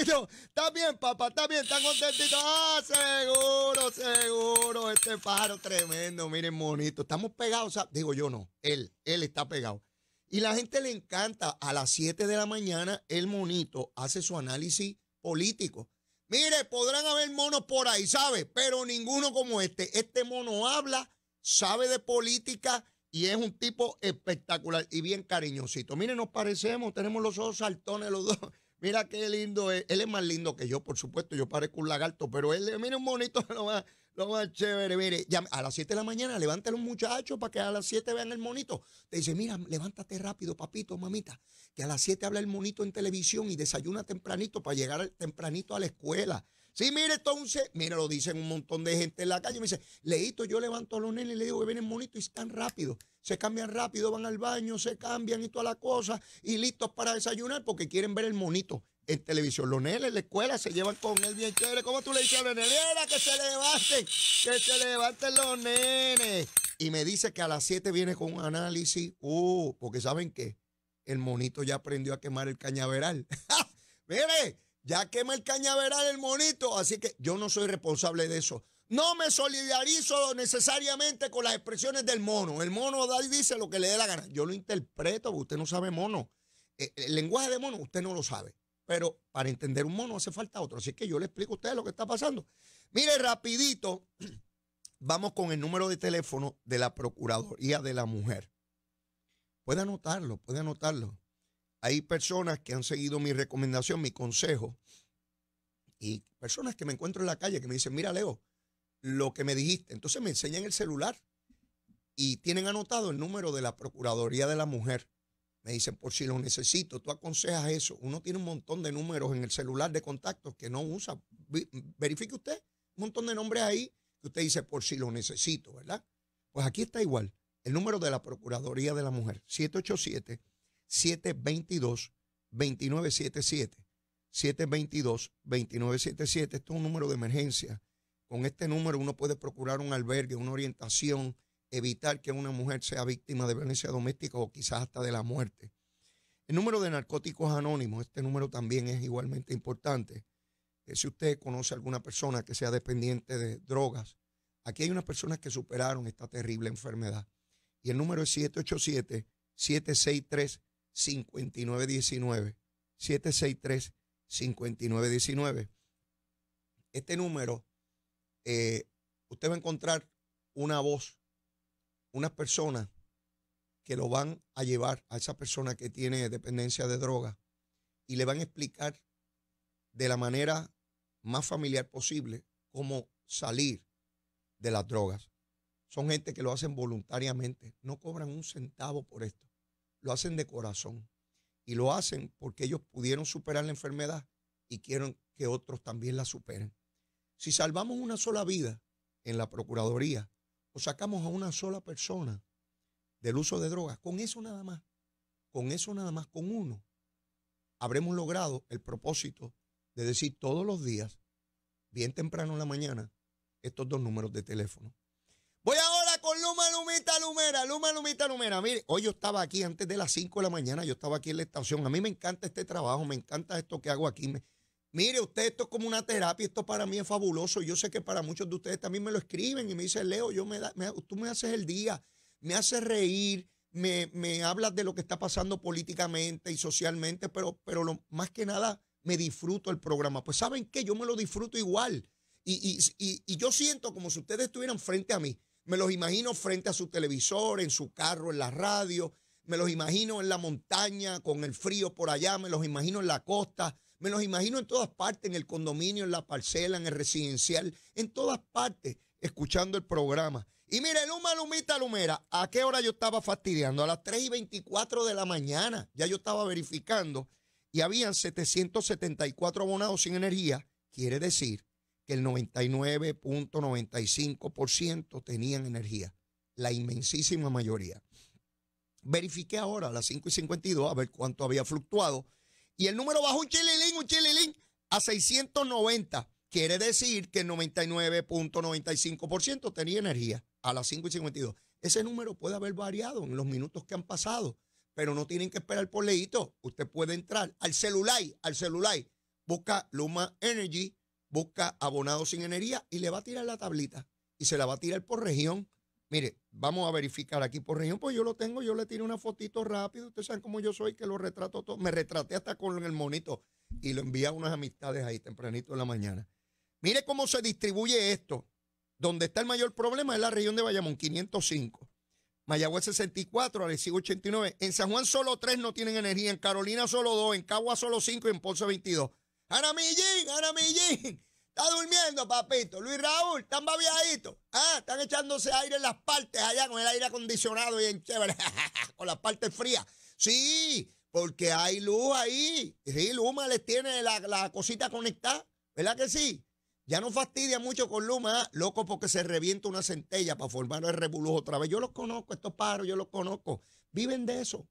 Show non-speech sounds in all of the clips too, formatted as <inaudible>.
Está bien, papá, está bien, está contentito. Ah, seguro, seguro. Este pájaro tremendo, miren, monito. Estamos pegados, digo yo no, él, él está pegado. Y la gente le encanta. A las 7 de la mañana, el monito hace su análisis político. Mire, podrán haber monos por ahí, ¿sabe? Pero ninguno como este. Este mono habla, sabe de política y es un tipo espectacular y bien cariñosito. Mire, nos parecemos, tenemos los ojos saltones los dos. Mira qué lindo es. Él es más lindo que yo, por supuesto. Yo parezco un lagarto, pero él, mira un monito <laughs> lo va, lo va chévere. Mire, a las 7 de la mañana, levántale un muchacho para que a las 7 vean el monito. Te dice, mira, levántate rápido, papito, mamita, que a las 7 habla el monito en televisión y desayuna tempranito para llegar tempranito a la escuela. Sí, mire, entonces, mire, lo dicen un montón de gente en la calle. Me dice, Leito, yo levanto a los nenes y le digo que vienen monitos y están rápido, Se cambian rápido, van al baño, se cambian y toda las cosa, y listos para desayunar porque quieren ver el monito en televisión. Los nenes en la escuela se llevan con él bien chévere. ¿Cómo tú le dices a los nenes? que se levanten, que se levanten los nenes. Y me dice que a las 7 viene con un análisis. Uh, porque ¿saben qué? El monito ya aprendió a quemar el cañaveral. <laughs> ¡Mire! Ya quema el cañaveral el monito, así que yo no soy responsable de eso. No me solidarizo necesariamente con las expresiones del mono. El mono da y dice lo que le dé la gana. Yo lo interpreto, usted no sabe mono. Eh, eh, el lenguaje de mono usted no lo sabe. Pero para entender un mono hace falta otro. Así que yo le explico a usted lo que está pasando. Mire, rapidito, <clears throat> vamos con el número de teléfono de la Procuraduría de la Mujer. Puede anotarlo, puede anotarlo hay personas que han seguido mi recomendación, mi consejo, y personas que me encuentro en la calle que me dicen, mira Leo, lo que me dijiste. Entonces me enseñan el celular y tienen anotado el número de la Procuraduría de la Mujer. Me dicen, por si lo necesito, tú aconsejas eso. Uno tiene un montón de números en el celular de contactos que no usa. Verifique usted, un montón de nombres ahí que usted dice, por si lo necesito, ¿verdad? Pues aquí está igual, el número de la Procuraduría de la Mujer, 787. 722 2977 722-2977. Esto es un número de emergencia. Con este número uno puede procurar un albergue, una orientación, evitar que una mujer sea víctima de violencia doméstica o quizás hasta de la muerte. El número de narcóticos anónimos, este número también es igualmente importante. Eh, si usted conoce a alguna persona que sea dependiente de drogas, aquí hay unas personas que superaron esta terrible enfermedad. Y el número es 787 763 5919. 763 5919. Este número, eh, usted va a encontrar una voz, unas personas que lo van a llevar a esa persona que tiene dependencia de droga y le van a explicar de la manera más familiar posible cómo salir de las drogas. Son gente que lo hacen voluntariamente, no cobran un centavo por esto lo hacen de corazón y lo hacen porque ellos pudieron superar la enfermedad y quieren que otros también la superen. Si salvamos una sola vida en la Procuraduría o sacamos a una sola persona del uso de drogas, con eso nada más, con eso nada más, con uno, habremos logrado el propósito de decir todos los días, bien temprano en la mañana, estos dos números de teléfono. Luma Lumita Lumera, Luma Lumita Lumera. Mire, hoy yo estaba aquí antes de las 5 de la mañana, yo estaba aquí en la estación. A mí me encanta este trabajo, me encanta esto que hago aquí. mire, usted esto es como una terapia, esto para mí es fabuloso. Yo sé que para muchos de ustedes también me lo escriben y me dicen, Leo, yo me, da, tú me haces el día, me haces reír, me, me, hablas de lo que está pasando políticamente y socialmente, pero, pero lo, más que nada me disfruto el programa. Pues saben qué, yo me lo disfruto igual. y, y, y, yo siento como si ustedes estuvieran frente a mí. Me los imagino frente a su televisor, en su carro, en la radio. Me los imagino en la montaña, con el frío por allá. Me los imagino en la costa. Me los imagino en todas partes, en el condominio, en la parcela, en el residencial, en todas partes, escuchando el programa. Y mire, Luma, Lumita, Lumera, ¿a qué hora yo estaba fastidiando? A las 3 y 24 de la mañana. Ya yo estaba verificando y habían 774 abonados sin energía. Quiere decir que el 99.95% tenían energía, la inmensísima mayoría. Verifiqué ahora a las 5 y 52 a ver cuánto había fluctuado y el número bajó un chililín, un chililín a 690. Quiere decir que el 99.95% tenía energía a las 5 y 52. Ese número puede haber variado en los minutos que han pasado, pero no tienen que esperar por leíto. Usted puede entrar al celular, al celular, busca Luma Energy, busca abonados sin energía y le va a tirar la tablita y se la va a tirar por región. Mire, vamos a verificar aquí por región, pues yo lo tengo, yo le tiro una fotito rápido, ustedes saben cómo yo soy, que lo retrato todo, me retraté hasta con el monito y lo envía a unas amistades ahí tempranito en la mañana. Mire cómo se distribuye esto. Donde está el mayor problema es la región de Bayamón, 505. Mayagüez 64, Arecibo 89. En San Juan solo 3 no tienen energía, en Carolina solo 2, en Cagua solo 5 y en Ponce 22. Ana Millín. Está durmiendo, papito. Luis Raúl, están babiaditos. Ah, están echándose aire en las partes allá con el aire acondicionado y en chévere. <laughs> con las partes frías. Sí, porque hay luz ahí. Sí, Luma les tiene la, cosita conectada. ¿Verdad que sí? Ya no fastidia mucho con Luma, ¿eh? loco, porque se revienta una centella para formar el revolujo otra vez. Yo los conozco, estos paros, yo los conozco. Viven de eso.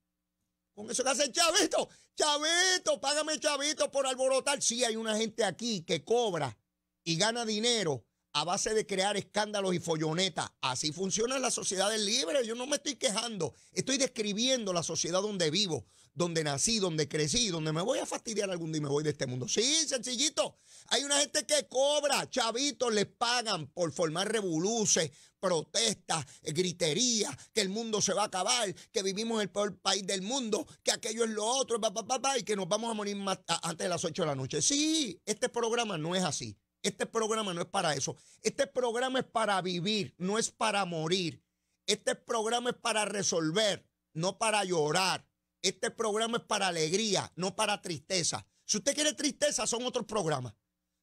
Con eso que hace Chavito, Chavito, págame Chavito por alborotar. Sí, hay una gente aquí que cobra y gana dinero a base de crear escándalos y follonetas. Así funcionan las sociedades libre. Yo no me estoy quejando. Estoy describiendo la sociedad donde vivo, donde nací, donde crecí, donde me voy a fastidiar algún día y me voy de este mundo. Sí, sencillito. Hay una gente que cobra, chavitos les pagan por formar revoluces, protestas, griterías, que el mundo se va a acabar, que vivimos en el peor país del mundo, que aquello es lo otro, papá, papá, y que nos vamos a morir antes de las 8 de la noche. Sí, este programa no es así. Este programa no es para eso. Este programa es para vivir, no es para morir. Este programa es para resolver, no para llorar. Este programa es para alegría, no para tristeza. Si usted quiere tristeza, son otros programas.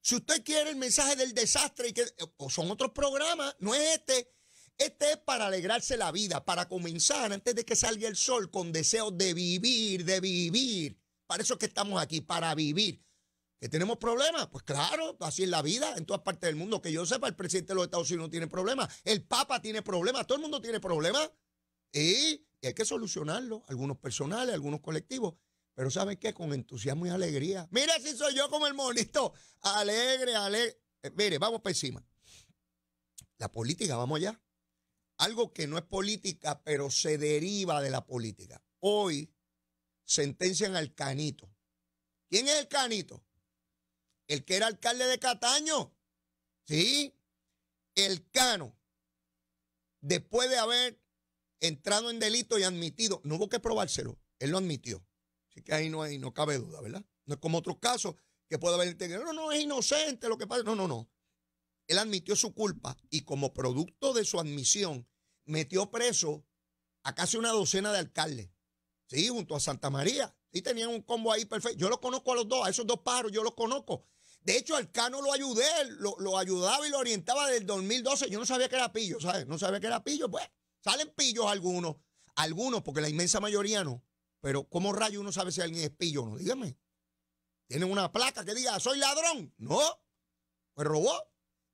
Si usted quiere el mensaje del desastre, y que, eh, o son otros programas, no es este. Este es para alegrarse la vida, para comenzar antes de que salga el sol con deseos de vivir, de vivir. Para eso que estamos aquí, para vivir. ¿Que tenemos problemas? Pues claro, así es la vida en todas partes del mundo. Que yo sepa, el presidente de los Estados Unidos no tiene problemas, el Papa tiene problemas, todo el mundo tiene problemas. Y hay que solucionarlo, algunos personales, algunos colectivos. Pero ¿sabes qué? Con entusiasmo y alegría. Mira, si soy yo como el monito. Alegre, alegre. Eh, mire, vamos para encima. La política, vamos allá. Algo que no es política, pero se deriva de la política. Hoy sentencian al canito. ¿Quién es el canito? El que era alcalde de Cataño. ¿Sí? El cano. Después de haber entrado en delito y admitido, no hubo que probárselo, él lo admitió. Así que ahí no, hay, no cabe duda, ¿verdad? No es como otros casos que puede haber No, no, no, es inocente lo que pasa. No, no, no. Él admitió su culpa y como producto de su admisión metió preso a casi una docena de alcaldes. Sí, junto a Santa María. Sí, tenían un combo ahí perfecto. Yo lo conozco a los dos, a esos dos paros yo los conozco. De hecho, Alcano lo ayudé, lo, lo ayudaba y lo orientaba desde el 2012. Yo no sabía que era pillo, ¿sabes? No sabía que era pillo. Pues salen pillos algunos, algunos, porque la inmensa mayoría no. Pero, ¿cómo rayo uno sabe si alguien es pillo o no? Dígame. Tienen una placa que diga, soy ladrón. No, pues robó.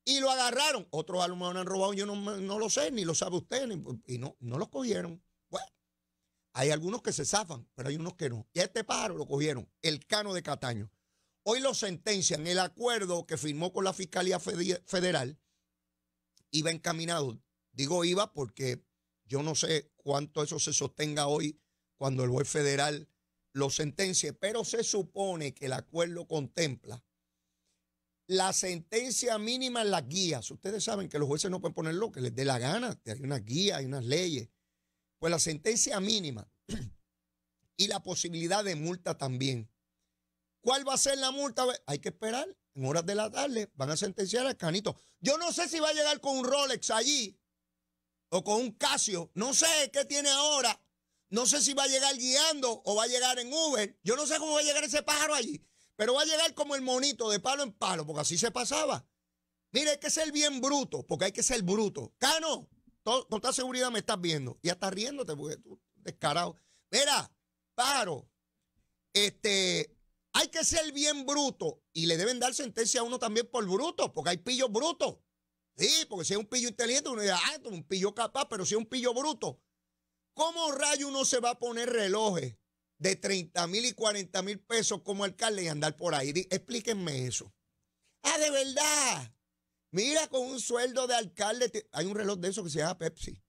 Y lo agarraron. Otros alumnos han robado, yo no, lo sé, ni lo sabe usted. Ni, y no, no los cogieron. Bueno, hay algunos que se zafan, pero hay unos que no. Y este pájaro lo cogieron, el cano de Cataño. Hoy lo sentencian. El acuerdo que firmó con la Fiscalía Federal iba encaminado. Digo iba porque yo no sé cuánto eso se sostenga hoy cuando el juez federal lo sentencie, pero se supone que el acuerdo contempla la sentencia mínima en las guías. Ustedes saben que los jueces no pueden poner lo que les dé la gana, hay unas guías, hay unas leyes. Pues la sentencia mínima y la posibilidad de multa también. ¿Cuál va a ser la multa? Hay que esperar. En horas de la tarde van a sentenciar al canito. Yo no sé si va a llegar con un Rolex allí o con un Casio. No sé qué tiene ahora. No sé si va a llegar guiando o va a llegar en Uber. Yo no sé cómo va a llegar ese pájaro allí, pero va a llegar como el monito de palo en palo, porque así se pasaba. Mire, hay que ser bien bruto, porque hay que ser bruto. Cano, todo, con toda seguridad me estás viendo. Ya estás riéndote, porque tú, descarado. Mira, pájaro, este, hay que ser bien bruto. Y le deben dar sentencia a uno también por bruto, porque hay pillo bruto Sí, porque si es un pillo inteligente, uno dirá, ah, un pillo capaz, pero si es un pillo bruto, ¿Cómo rayo uno se va a poner relojes de 30 mil y 40 mil pesos como alcalde y andar por ahí? Explíquenme eso. Ah, de verdad. Mira, con un sueldo de alcalde, hay un reloj de eso que se llama Pepsi.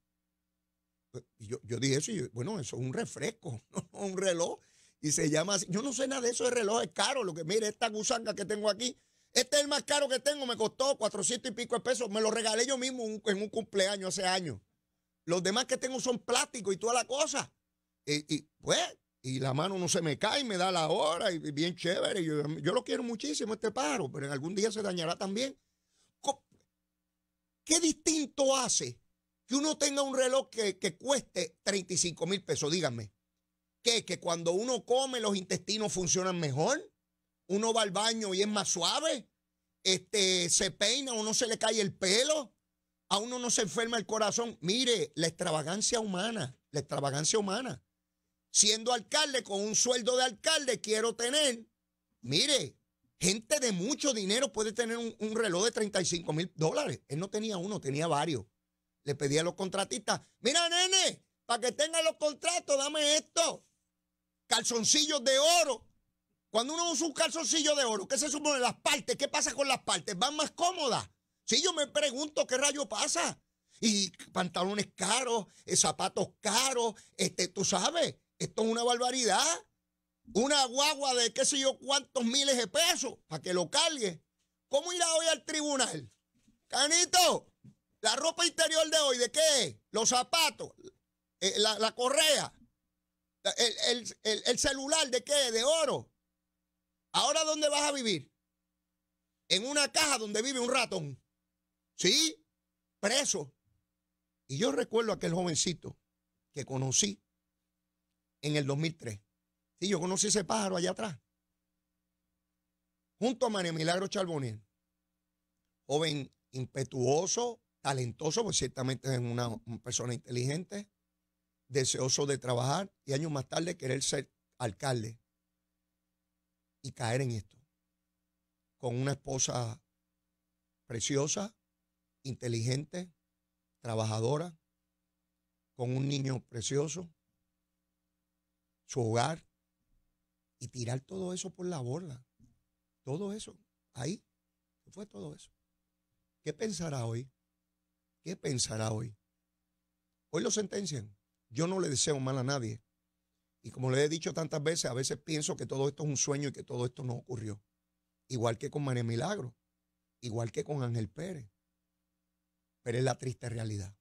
Pues, yo, yo dije eso y bueno, eso es un refresco, <laughs> un reloj. Y se llama así. Yo no sé nada de eso de relojes caros. caro. Lo que, mire, esta gusanga que tengo aquí, este es el más caro que tengo, me costó 400 y pico de pesos. Me lo regalé yo mismo en un cumpleaños hace años. Los demás que tengo son plásticos y toda la cosa. Y, pues, y la mano no se me cae, me da la hora, y, bien chévere. Yo, lo quiero muchísimo, este paro pero en algún día se dañará también. ¿Qué distinto hace que uno tenga un reloj que, que cueste 35 mil pesos? Díganme. ¿Qué? ¿Que cuando uno come los intestinos funcionan mejor? ¿Uno va al baño y es más suave? Este, ¿Se peina o no se le cae el pelo? a uno no se enferma el corazón. Mire, la extravagancia humana, la extravagancia humana. Siendo alcalde con un sueldo de alcalde, quiero tener, mire, gente de mucho dinero puede tener un, reloj de 35 mil dólares. Él no tenía uno, tenía varios. Le pedía a los contratistas, mira, nene, para que tengan los contratos, dame esto. Calzoncillos de oro. Cuando uno usa un calzoncillo de oro, ¿qué se supone? Las partes, ¿qué pasa con las partes? Van más cómodas. Si yo me pregunto qué rayo pasa. Y pantalones caros, eh, zapatos caros, este, tú sabes, esto es una barbaridad. Una guagua de qué sé yo cuántos miles de pesos para que lo cargue. ¿Cómo irá hoy al tribunal? Canito, la ropa interior de hoy, ¿de qué? Es? Los zapatos, eh, la, correa, el, el celular, ¿de qué? Es? De oro. Ahora, ¿dónde vas a vivir? En una caja donde vive un ratón. Sí, preso. Y yo recuerdo aquel jovencito que conocí en el 2003. Sí, yo conocí ese pájaro allá atrás. Junto a María Milagro Charbonier. Joven impetuoso, talentoso, pues ciertamente es una persona inteligente, deseoso de trabajar y años más tarde querer ser alcalde y caer en esto. Con una esposa preciosa, inteligente, trabajadora, con un niño precioso, su hogar, y tirar todo eso por la borda. Todo eso, ahí, fue todo eso. ¿Qué pensará hoy? ¿Qué pensará hoy? Hoy lo sentencian. Yo no le deseo mal a nadie. Y como le he dicho tantas veces, a veces pienso que todo esto es un sueño y que todo esto no ocurrió. Igual que con María Milagro, igual que con Ángel Pérez pero es la triste realidad.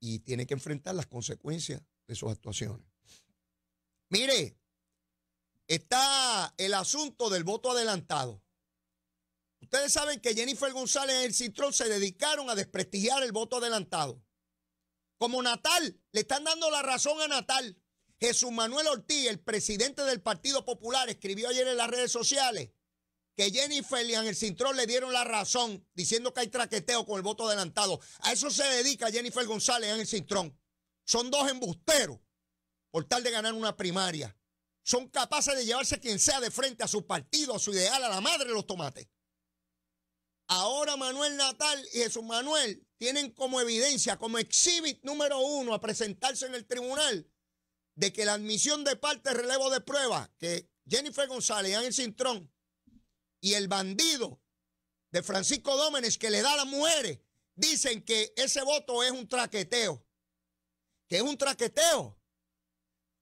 Y tiene que enfrentar las consecuencias de sus actuaciones. Mire, está el asunto del voto adelantado. Ustedes saben que Jennifer González y el Citrón se dedicaron a desprestigiar el voto adelantado. Como Natal, le están dando la razón a Natal. Jesús Manuel Ortiz, el presidente del Partido Popular, escribió ayer en las redes sociales que Jennifer y Ángel Cintrón le dieron la razón diciendo que hay traqueteo con el voto adelantado. A eso se dedica Jennifer González y Ángel Cintrón. Son dos embusteros por tal de ganar una primaria. Son capaces de llevarse quien sea de frente a su partido, a su ideal, a la madre de los tomates. Ahora Manuel Natal y Jesús Manuel tienen como evidencia, como exhibit número uno a presentarse en el tribunal de que la admisión de parte relevo de prueba que Jennifer González y Ángel Cintrón y el bandido de Francisco Dómenes que le da a las dicen que ese voto es un traqueteo. Que es un traqueteo.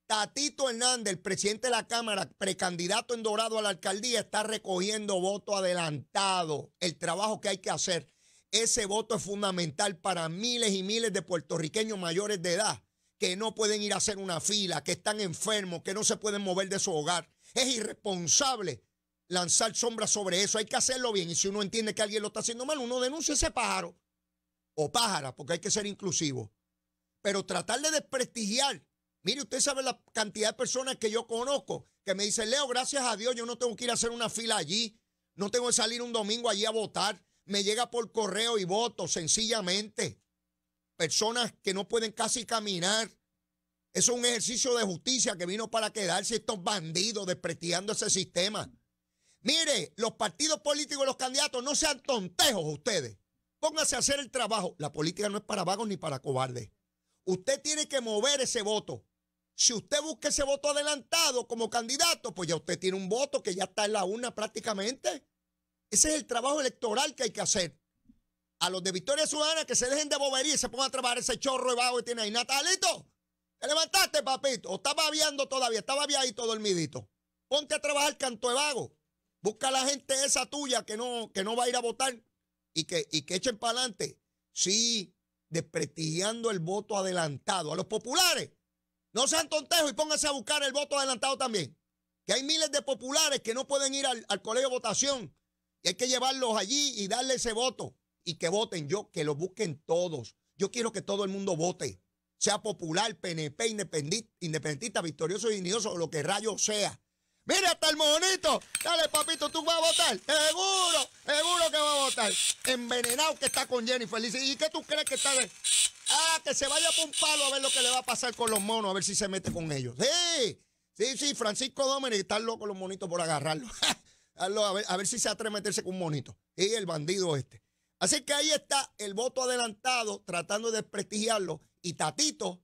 Tatito Hernández, el presidente de la Cámara, precandidato en Dorado a la alcaldía, está recogiendo voto adelantado. El trabajo que hay que hacer. Ese voto es fundamental para miles y miles de puertorriqueños mayores de edad que no pueden ir a hacer una fila, que están enfermos, que no se pueden mover de su hogar. Es irresponsable lanzar sombras sobre eso. Hay que hacerlo bien. Y si uno entiende que alguien lo está haciendo mal, uno denuncia ese pájaro o pájara, porque hay que ser inclusivo. Pero tratar de desprestigiar. Mire, usted sabe la cantidad de personas que yo conozco que me dicen, Leo, gracias a Dios, yo no tengo que ir a hacer una fila allí. No tengo que salir un domingo allí a votar. Me llega por correo y voto, sencillamente. Personas que no pueden casi caminar. Eso es un ejercicio de justicia que vino para quedarse estos bandidos desprestigiando ese sistema. Mire, los partidos políticos, los candidatos, no sean tontejos ustedes. Pónganse a hacer el trabajo. La política no es para vagos ni para cobardes. Usted tiene que mover ese voto. Si usted busca ese voto adelantado como candidato, pues ya usted tiene un voto que ya está en la urna prácticamente. Ese es el trabajo electoral que hay que hacer. A los de Victoria Ciudadana que se dejen de bobería y se pongan a trabajar ese chorro de vago que tiene ahí. Natalito, te levantaste, papito. O estaba viando todavía, está todo dormidito. Ponte a trabajar, canto de vago. Busca a la gente esa tuya que no, que no va a ir a votar y que, y que echen para adelante. Sí, desprestigiando el voto adelantado. A los populares, no sean tontejos y pónganse a buscar el voto adelantado también. Que hay miles de populares que no pueden ir al, colegio de votación y hay que llevarlos allí y darle ese voto y que voten yo, que lo busquen todos. Yo quiero que todo el mundo vote, sea popular, PNP, independentista, victorioso y lo que rayo sea. Mira hasta el monito. Dale, papito, tú vas a votar. Seguro, seguro que va a votar. Envenenado que está con Jennifer. ¿y qué tú crees que está de.? Ah, que se vaya por un palo a ver lo que le va a pasar con los monos, a ver si se mete con ellos. Sí, sí, sí, Francisco Domínguez loco con los monitos por agarrarlo. <laughs> a, ver, a ver si se atreve a meterse con un monito. Y el bandido este. Así que ahí está el voto adelantado, tratando de desprestigiarlo. Y Tatito,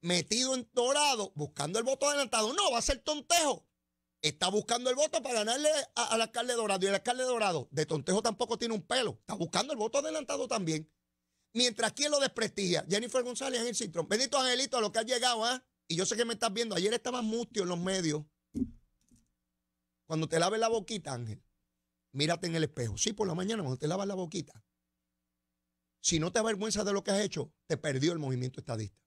metido en dorado, buscando el voto adelantado. No, va a ser tontejo está buscando el voto para ganarle al alcalde Dorado. Y el alcalde Dorado de Tontejo tampoco tiene un pelo. Está buscando el voto adelantado también. Mientras, quien lo desprestigia? Jennifer González, Ángel Cintrón. Bendito Angelito, a lo que ha llegado, ¿ah? Y yo sé que me estás viendo. Ayer estaba mustio en los medios. Cuando te laves la boquita, Ángel, mírate en el espejo. Sí, por la mañana, cuando te lavas la boquita. Si no te avergüenzas de lo que has hecho, te perdió el movimiento estadista.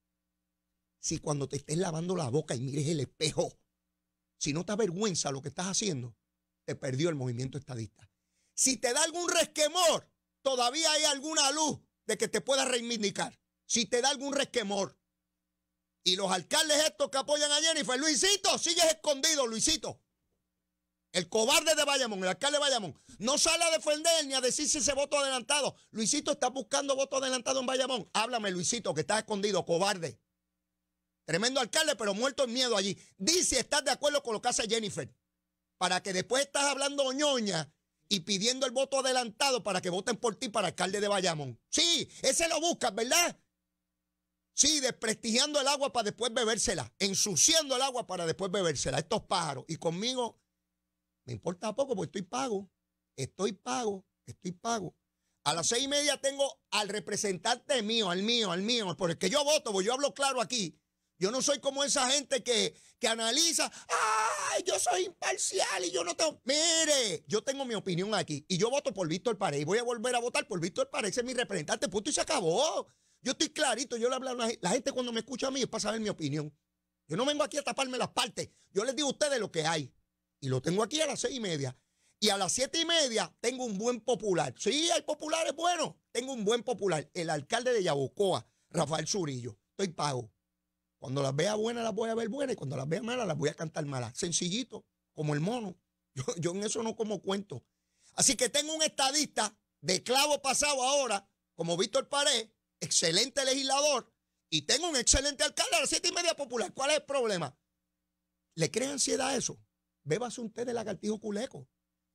Si cuando te estés lavando la boca y mires el espejo, si no te avergüenza lo que estás haciendo, te perdió el movimiento estadista. Si te da algún resquemor, todavía hay alguna luz de que te pueda reivindicar. Si te da algún resquemor. Y los alcaldes estos que apoyan a Jennifer, Luisito, sigues escondido, Luisito. El cobarde de Bayamón, el alcalde de Bayamón, no sale a defender ni a decir si ese voto adelantado. Luisito está buscando voto adelantado en Bayamón. Háblame, Luisito, que estás escondido, cobarde. Tremendo alcalde, pero muerto en miedo allí. Dice, ¿estás de acuerdo con lo que hace Jennifer? Para que después estás hablando ñoña y pidiendo el voto adelantado para que voten por ti para alcalde de Bayamón. Sí, ese lo buscas, ¿verdad? Sí, desprestigiando el agua para después bebérsela, ensuciando el agua para después bebérsela. Estos pájaros. Y conmigo me importa poco porque estoy pago, estoy pago, estoy pago. A las seis y media tengo al representante mío, al mío, al mío, por el que yo voto, porque yo hablo claro aquí. Yo no soy como esa gente que, analiza, ay, yo soy imparcial y yo no tengo... Mire, yo tengo mi opinión aquí y yo voto por Víctor y Voy a volver a votar por Víctor Ese es mi representante, ¡puto, y se acabó. Yo estoy clarito, yo le hablo a la gente cuando me escucha a mí es para saber mi opinión. Yo no vengo aquí a taparme las partes. Yo les digo a ustedes lo que hay. Y lo tengo aquí a las seis y media. Y a las siete y media tengo un buen popular. Sí, el popular es bueno. Tengo un buen popular. El alcalde de Yabucoa, Rafael Zurillo. Estoy pago. Cuando las vea buenas, las voy a ver buenas. Y cuando las vea malas, las voy a cantar malas. Sencillito, como el mono. <laughs> Yo, en eso no como cuento. Así que tengo un estadista de clavo pasado ahora, como Víctor Pared, excelente legislador, y tengo un excelente alcalde a las siete y media popular. ¿Cuál es el problema? ¿Le crea ansiedad a eso? Bébase usted de lagartijo culeco.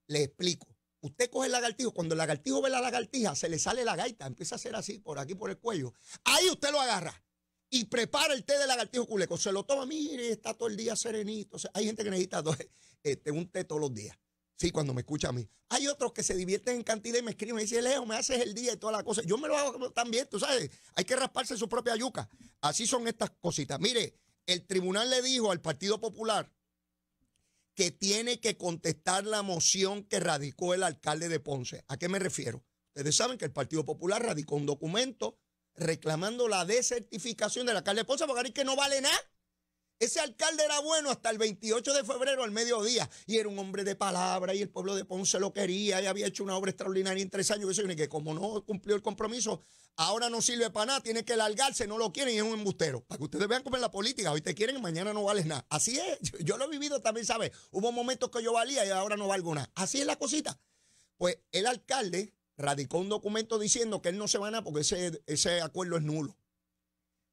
Le explico. Usted coge el lagartijo, cuando el lagartijo ve la lagartija, se le sale la gaita, empieza a ser así por aquí, por el cuello. Ahí usted lo agarra y prepara el té de lagartijo culeco. Se lo toma, mire, está todo el día serenito. hay gente que necesita <laughs> este, un té todos los días. Sí, cuando me escucha a mí. Hay otros que se divierten en cantidad y me escriben y dicen, Leo, me haces el día y todas las cosas. Yo me lo hago también, tú sabes. Hay que rasparse su propia yuca. Así son estas cositas. Mire, el tribunal le dijo al Partido Popular que tiene que contestar la moción que radicó el alcalde de Ponce. ¿A qué me refiero? Ustedes saben que el Partido Popular radicó un documento reclamando la desertificación del alcalde de Ponce, porque que no vale nada. Ese alcalde era bueno hasta el 28 de febrero al mediodía y era un hombre de palabra y el pueblo de Ponce lo quería y había hecho una obra extraordinaria en tres años. Y que como no cumplió el compromiso, ahora no sirve para nada, tiene que largarse, no lo quieren y es un embustero. Para que ustedes vean cómo es la política, hoy te quieren y mañana no vales nada. Así es, yo, yo lo he vivido también, ¿sabes? Hubo momentos que yo valía y ahora no valgo nada. Así es la cosita. Pues el alcalde radicó un documento diciendo que él no se va a porque ese, ese acuerdo es nulo.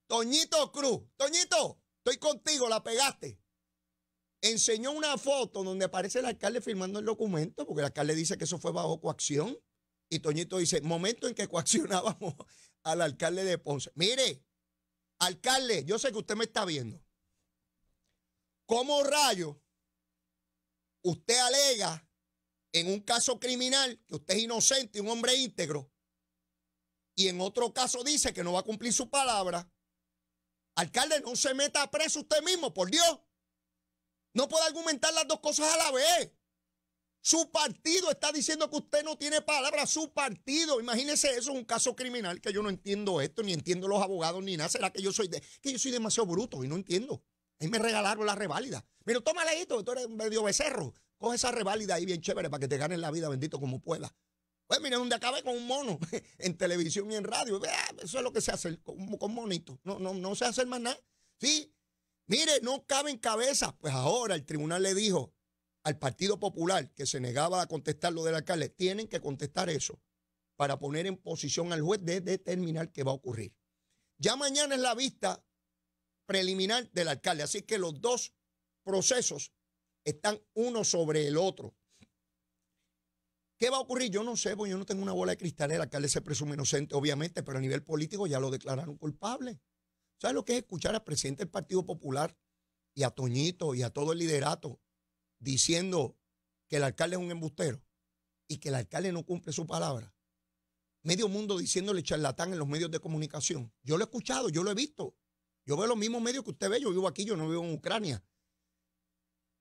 Toñito Cruz, Toñito, estoy contigo, la pegaste. Enseñó una foto donde aparece el alcalde firmando el documento, porque el alcalde dice que eso fue bajo coacción. Y Toñito dice, momento en que coaccionábamos <laughs> al alcalde de Ponce. Mire, alcalde, yo sé que usted me está viendo. ¿Cómo rayo usted alega en un caso criminal que usted es inocente y un hombre íntegro, y en otro caso dice que no va a cumplir su palabra, alcalde, no se meta a preso usted mismo, por Dios. No puede argumentar las dos cosas a la vez. Su partido está diciendo que usted no tiene palabra, su partido. Imagínese eso, es un caso criminal que yo no entiendo esto, ni entiendo los abogados, ni nada. ¿Será que yo soy, de, que yo soy demasiado bruto y no entiendo? Ahí me regalaron la reválida. Pero tómale esto, tú eres medio becerro. Coge esa reválida ahí bien chévere para que te ganen la vida, bendito, como pueda. Pues mire, donde acabe con un mono, <laughs> en televisión y en radio. Eso es lo que se hace con, monitos, No, no, no se hace más nada. Sí, mire, no caben cabezas Pues ahora el tribunal le dijo al Partido Popular, que se negaba a contestar lo del alcalde, tienen que contestar eso para poner en posición al juez de determinar qué va a ocurrir. Ya mañana es la vista preliminar del alcalde. Así que los dos procesos están uno sobre el otro. ¿Qué va a ocurrir? Yo no sé, porque yo no tengo una bola de cristal. El alcalde se presume inocente, obviamente, pero a nivel político ya lo declararon culpable. ¿Sabes lo que es escuchar al presidente del Partido Popular y a Toñito y a todo el liderato diciendo que el alcalde es un embustero y que el alcalde no cumple su palabra? Medio mundo diciéndole charlatán en los medios de comunicación. Yo lo he escuchado, yo lo he visto. Yo veo los mismos medios que usted ve, yo vivo aquí, yo no vivo en Ucrania.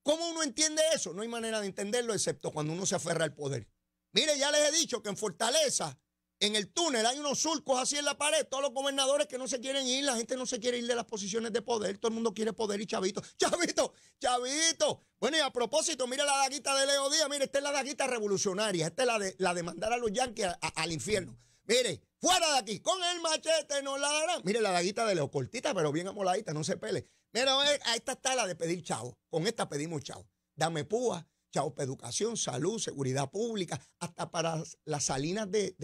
¿Cómo uno entiende eso? No hay manera de entenderlo excepto cuando uno se aferra al poder. Mire, ya les he dicho que en Fortaleza, en el túnel, hay unos surcos así en la pared, todos los gobernadores que no se quieren ir, la gente no se quiere ir de las posiciones de poder, todo el mundo quiere poder y chavito, <laughs> chavito, chavito. Bueno, y a propósito, mire la daguita de Leo Díaz, mire, esta es la daguita revolucionaria, esta es la de, la mandar a los yanquis al infierno. Mire, fuera de aquí, con el machete no la harán. Mire la daguita de Leo, cortita pero bien amoladita, no se pele. Mira, a esta está la de pedir chavo. Con esta pedimos chavo. Dame púa, chavo para educación, salud, seguridad pública, hasta para las salinas de,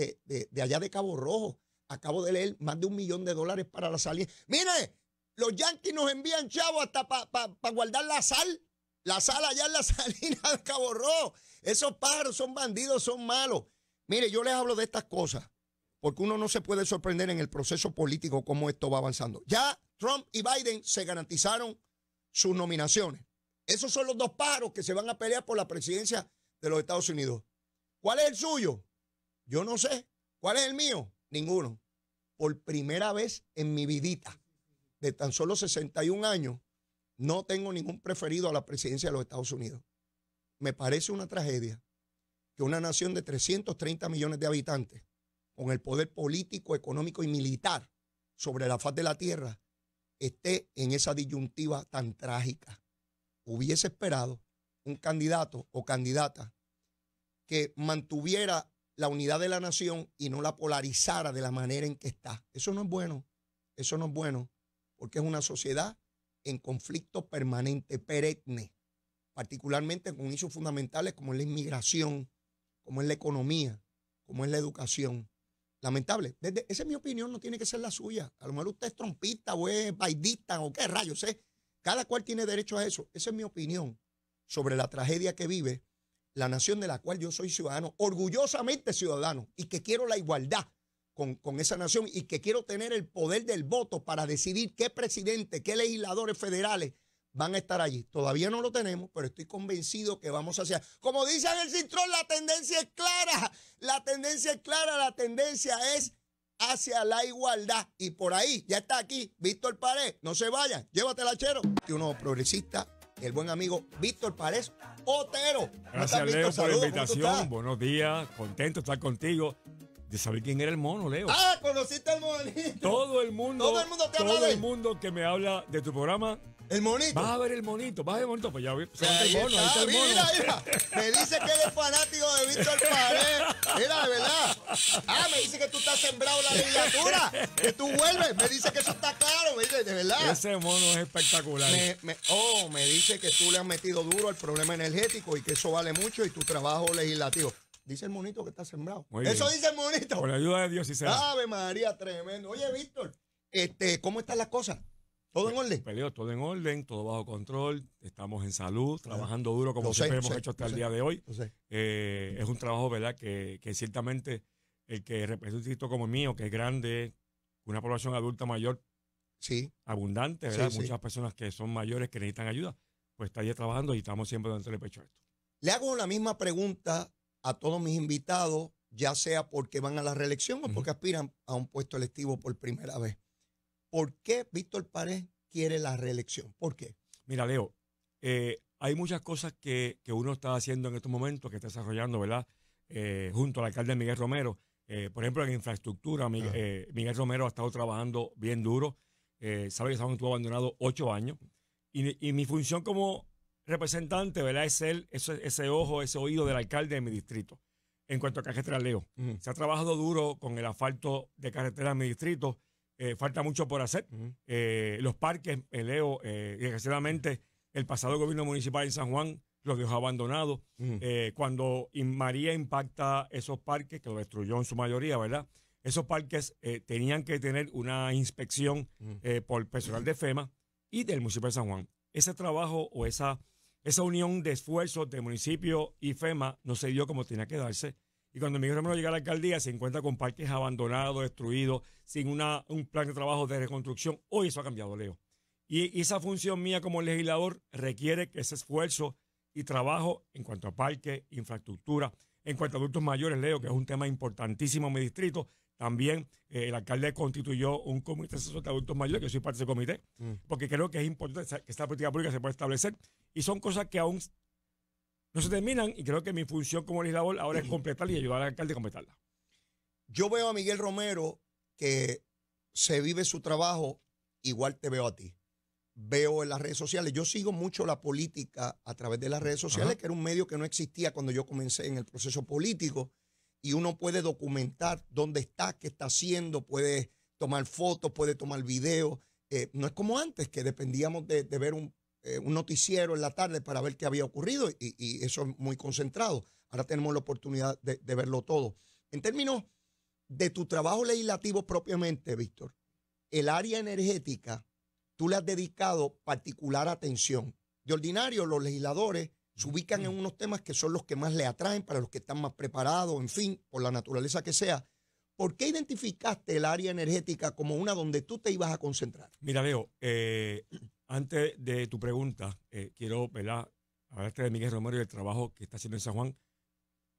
allá de Cabo Rojo. Acabo de leer más de un millón de dólares para las salinas. Mire, los yanquis nos envían chavo hasta para guardar la sal. La sal allá en la <laughs> salina de Cabo Rojo. Esos pájaros son bandidos, son malos. Mire, yo les hablo de estas cosas porque uno no se puede sorprender en el proceso político cómo esto va avanzando. Ya Trump y Biden se garantizaron sus nominaciones. Esos son los dos paros que se van a pelear por la presidencia de los Estados Unidos. ¿Cuál es el suyo? Yo no sé. ¿Cuál es el mío? Ninguno. Por primera vez en mi vidita, de tan solo 61 años, no tengo ningún preferido a la presidencia de los Estados Unidos. Me parece una tragedia que una nación de 330 millones de habitantes, con el poder político, económico y militar sobre la faz de la tierra, esté en esa disyuntiva tan trágica. Hubiese esperado un candidato o candidata que mantuviera la unidad de la nación y no la polarizara de la manera en que está. Eso no es bueno, eso no es bueno, porque es una sociedad en conflicto permanente, perenne, particularmente con hechos fundamentales como es la inmigración, como es la economía, como es la educación. Lamentable. esa es mi opinión, no tiene que ser la suya. A lo mejor usted es trompista o es baidista o qué rayos sé. Cada cual tiene derecho a eso. Esa es mi opinión sobre la tragedia que vive la nación de la cual yo soy ciudadano, orgullosamente ciudadano, y que quiero la igualdad con, esa nación y que quiero tener el poder del voto para decidir qué presidente, qué legisladores federales van a estar allí. Todavía no lo tenemos, pero estoy convencido que vamos hacia. Como dice el Cintrón, la tendencia es clara. La tendencia es clara, la tendencia es hacia la igualdad. Y por ahí, ya está aquí, Víctor Pared. No se vayan, llévatela, chero. Uno progresista, el buen amigo Víctor Párez Otero. Gracias, Leo, por la invitación. Buenos días, contento de estar contigo. De saber quién era el mono, Leo. Ah, conociste al mono! Todo el mundo. Todo mundo el mundo que me habla de tu programa el monito. Vas a ver el monito, vas a ver el monito. Pues ya vi. ahí Mira, mira. Me dice que eres fanático de Víctor Pared. Mira, de verdad. Ah, me dice que tú estás sembrado en la legislatura. Que tú vuelves. Me dice que eso está claro. Me dice, de verdad. Ese mono es espectacular. Me, oh, me dice que tú le has metido duro al problema energético y que eso vale mucho y tu trabajo legislativo. Dice el monito que está sembrado. Eso dice el monito. Con la ayuda de Dios y será. Ave María, tremendo. Oye, Víctor, este, ¿cómo están las cosas? ¿Todo en orden? todo en orden, todo bajo control, estamos en salud, trabajando duro como siempre hemos hecho hasta el día de hoy. Eh, es un trabajo, ¿verdad?, que, ciertamente el que representa un distrito como el mío, que es grande, una población adulta mayor, abundante, ¿verdad? Muchas personas que son mayores que necesitan ayuda, pues está trabajando y estamos siempre dentro del pecho esto. Le hago la misma pregunta a todos mis invitados, ya sea porque van a la reelección o porque aspiran a un puesto electivo por primera vez. ¿Por qué Víctor Párez quiere la reelección? ¿Por qué? Mira, Leo, eh, hay muchas cosas que, uno está haciendo en estos momentos, que está desarrollando, ¿verdad? Eh, junto al alcalde Miguel Romero. Eh, por ejemplo, en infraestructura, Miguel, Romero ha estado trabajando bien duro. sabe que estuvo abandonado ocho años. Y, mi función como representante, ¿verdad? Es ser ese, ojo, ese oído del alcalde de mi distrito. En cuanto a carretera, Leo, se ha trabajado duro con el asfalto de carretera en mi distrito. Eh, falta mucho por hacer. Eh, los parques, eh, Leo, desgraciadamente, el pasado gobierno municipal en San Juan los dejó abandonados. cuando María impacta esos parques, que lo destruyó en su mayoría, ¿verdad? Esos parques tenían que tener una inspección por personal de FEMA y del municipio de San Juan. Ese trabajo o esa, esa unión de esfuerzos de municipio y FEMA no se dio como tenía que darse. Y cuando Miguel Romero llega a la alcaldía, se encuentra con parques abandonados, destruidos, sin una, un plan de trabajo de reconstrucción. Hoy eso ha cambiado, Leo. Y, esa función mía como legislador requiere que ese esfuerzo y trabajo en cuanto a parques, infraestructura, en cuanto a adultos mayores, Leo, que es un tema importantísimo en mi distrito, también eh, el alcalde constituyó un comité de adultos mayores, que soy parte de ese comité, mm. porque creo que es importante que esta política pública se pueda establecer. Y son cosas que aún no se terminan y creo que mi función como legislador ahora es <clears throat> completarla y ayudar al alcalde a completarla. Yo veo a Miguel Romero que se vive su trabajo, igual te veo a ti. Veo en las redes sociales, yo sigo mucho la política a través de las redes sociales, que era un medio que no existía cuando yo comencé en el proceso político, y uno puede documentar dónde está, qué está haciendo, puede tomar fotos, puede tomar videos. Eh, no es como antes, que dependíamos de ver un, eh, un noticiero en la tarde para ver qué había ocurrido y, eso es muy concentrado. Ahora tenemos la oportunidad de, verlo todo. En términos de tu trabajo legislativo propiamente, Víctor, el área energética, tú le has dedicado particular atención. De ordinario, los legisladores se ubican en unos temas que son los que más le atraen para los que están más preparados, en fin, por la naturaleza que sea. ¿Por qué identificaste el área energética como una donde tú te ibas a concentrar? Mira, veo eh, antes de tu pregunta, eh, quiero hablarte de Miguel Romero y el trabajo que está haciendo en San Juan.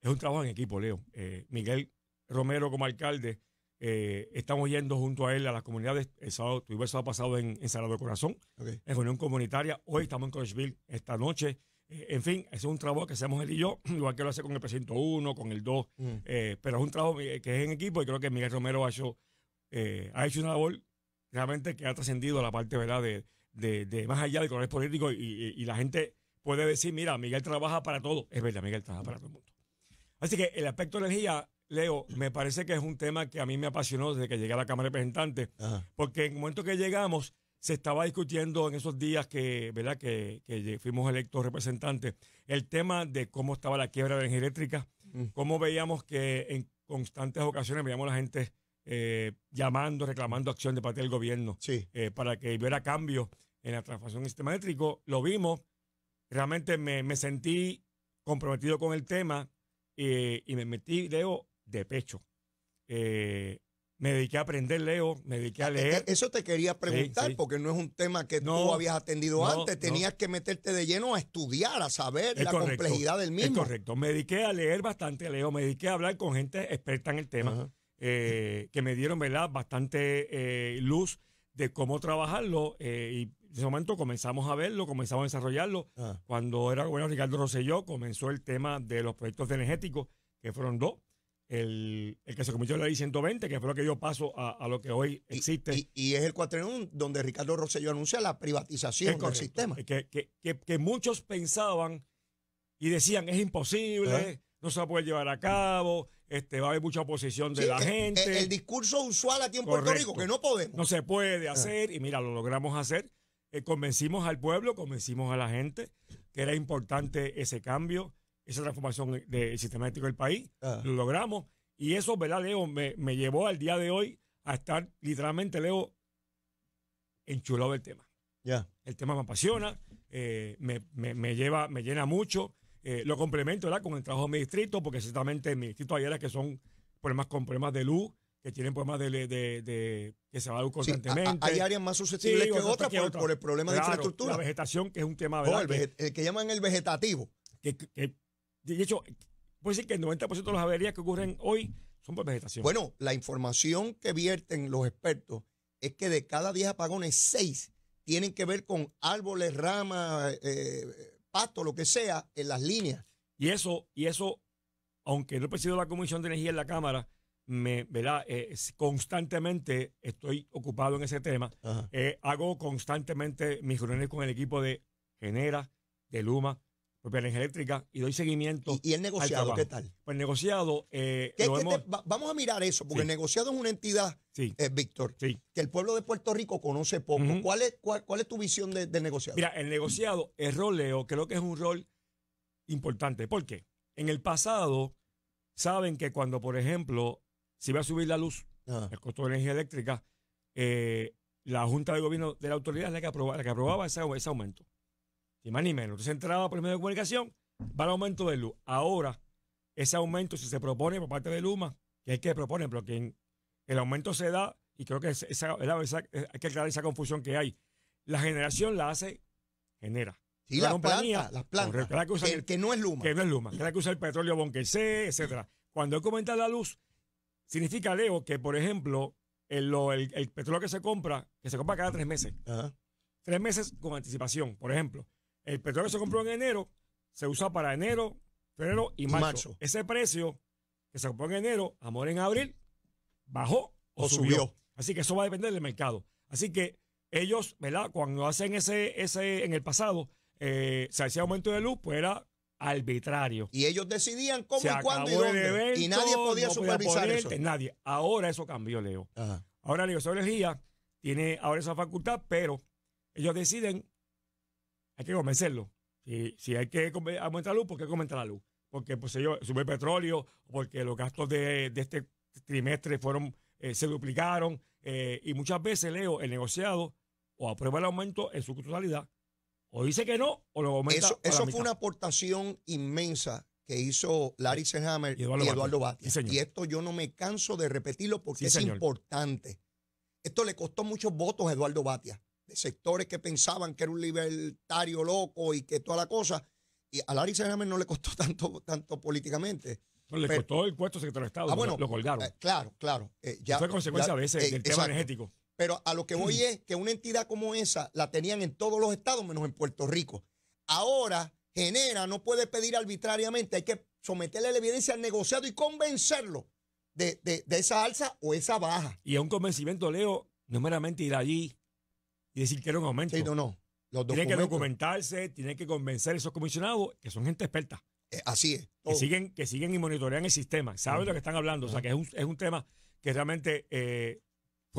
Es un trabajo en equipo, Leo. Eh, Miguel Romero como alcalde, eh, estamos yendo junto a él a las comunidades. El sábado, tuvimos sábado pasado en, Salado de Corazón, en reunión comunitaria. Hoy estamos en Cochville, esta noche. en fin, es un trabajo que hacemos él y yo, <clears throat> igual que lo hace con el presidente 1, con el 2, mm. pero es un trabajo que es en equipo y creo que Miguel Romero ha hecho, ha hecho una labor realmente que ha trascendido la parte ¿verdad? De, de, más allá del color político y, la gente puede decir, mira, Miguel trabaja para todo. Es verdad, Miguel trabaja para todo el mundo. Así que el aspecto de energía, Leo, me parece que es un tema que a mí me apasionó desde que llegué a la Cámara de Representantes, porque en el momento que llegamos, se estaba discutiendo en esos días que, ¿verdad? Que, fuimos electos representantes, el tema de cómo estaba la quiebra de energía eléctrica, mm. cómo veíamos que en constantes ocasiones veíamos a la gente eh, llamando, reclamando acción de parte del gobierno eh, para que hubiera cambios en la transformación del sistema eléctrico. Lo vimos, realmente me, sentí comprometido con el tema eh, y me metí, Leo, de pecho. Eh, me dediqué a aprender, Leo, me dediqué a ah, leer. E, eso te quería preguntar, porque no es un tema que tú habías atendido antes. Tenías que meterte de lleno a estudiar, a saber la complejidad del mismo. Es correcto. Me dediqué a leer bastante, Leo. Me dediqué a hablar con gente experta en el tema, eh, que me dieron, ¿verdad?, bastante luz de cómo trabajarlo. y en ese momento comenzamos a verlo, comenzamos a desarrollarlo. Ah. Cuando era bueno Ricardo Rosselló, comenzó el tema de los proyectos energéticos, que fueron dos. El, que se cometió en la ley 120, que fue lo que dio paso a, lo que hoy existe. Y, es el 41 donde Ricardo Rosselló anuncia la privatización del sistema. Que, muchos pensaban y decían, es imposible, ah. no se va a poder llevar a cabo, este, va a haber mucha oposición de la eh, eh, gente. El, discurso usual aquí en Puerto Rico, que no podemos. No se puede ah. hacer, y mira, lo logramos hacer. Eh, convencimos al pueblo, convencimos a la gente que era importante ese cambio, esa transformación del sistema ético del país. Ah. Lo logramos. Y eso, ¿verdad, Leo? Me, llevó al día de hoy a estar literalmente, Leo, enchulado del tema. Ya. El tema me apasiona, eh, me, lleva, me llena mucho. Eh, lo complemento, ¿verdad? Con el trabajo de mi distrito, porque ciertamente mi distrito hay era que son problemas con problemas de luz, que tienen problemas de, de, que se va constantemente. hay áreas más susceptibles que otras por, el problema de infraestructura. La vegetación, que es un tema, de el, eh, que llaman el vegetativo. Que, de hecho, puede decir que el 90% de las averías que ocurren hoy son por vegetación. Bueno, la información que vierten los expertos es que de cada 10 apagones, 6 tienen que ver con árboles, ramas, eh, eh, pastos, lo que sea, en las líneas. Y eso, y eso, aunque no he presidido la Comisión de Energía en la Cámara, me, ¿verdad? Eh, constantemente estoy ocupado en ese tema. Eh, hago constantemente mis reuniones con el equipo de Genera, de Luma, Propia Energía Eléctrica, y doy seguimiento. ¿Y, el negociado qué tal? Pues el negociado. Eh, vamos a mirar eso, porque el negociado es una entidad, Víctor, sí. que el pueblo de Puerto Rico conoce poco. ¿Cuál, es, cuál, es tu visión del negociado? Mira, el negociado, el roleo, creo que es un rol importante. ¿Por qué? En el pasado, saben que cuando, por ejemplo, si va a subir la luz, el costo de energía eléctrica, eh, la Junta de Gobierno de la Autoridad es la que aprobaba, la que aprobaba ese, aumento. Ni más ni menos. Entonces entraba por el medio de comunicación, va el aumento de luz. Ahora, ese aumento, si se propone por parte de Luma, que hay que proponer, propone, pero el aumento se da, y creo que eh, hay que aclarar esa confusión que hay. La generación la hace, genera. Sí, la las compañía, plantas, las plantas, que, que, no es Luma. Que no es Luma, que la que usa el petróleo bonquecé, etcétera. Cuando él comenta la luz, Significa, Leo, que por ejemplo, el, petróleo que se compra, que se compra cada tres meses, tres meses con anticipación, por ejemplo. El petróleo que se compró en enero se usa para enero, febrero y marzo. Ese precio que se compró en enero, amor en abril, bajó o, subió. Así que eso va a depender del mercado. Así que ellos, ¿verdad? Cuando hacen ese, ese en el pasado, eh, se se aumento de luz, pues era arbitrario. Y ellos decidían cómo y cuándo y dónde. y nadie podía supervisar eso. Nadie. Ahora eso cambió, Leo. Ahora de energía tiene ahora esa facultad, pero ellos deciden, hay que convencerlo. Si, si hay que aumentar la luz, ¿por qué aumentar la luz? Porque pues, ellos sube petróleo, porque los gastos de, este trimestre fueron eh, se duplicaron eh, y muchas veces, Leo, el negociado o aprueba el aumento en su totalidad o dice que no, o lo aumenta. Eso, a la eso fue una aportación inmensa que hizo Larry Senhammer y Eduardo, y esto yo no me canso de repetirlo porque es importante. Esto le costó muchos votos a Eduardo Batia, de sectores que pensaban que era un libertario loco y que toda la cosa. Y a Larry Senhammer no le costó <laughs> tanto, tanto políticamente. le costó el puesto secretario de Estado, ah, bueno, lo colgaron. Eh, claro, claro. Eh, ya, fue consecuencia a veces eh, del tema energético. Pero a lo que voy mm. es que una entidad como esa la tenían en todos los estados menos en Puerto Rico. Ahora genera, no puede pedir arbitrariamente, hay que someterle la evidencia al negociado y convencerlo de, esa alza o esa baja. Y a un convencimiento, Leo, no meramente ir allí y decir que era un aumento. Sí, no, no. que documentarse, tiene que convencer a esos comisionados que son gente experta. Eh, así es. Que siguen, que siguen y monitorean el sistema, saben lo que están hablando. O sea, que es un, tema que realmente eh,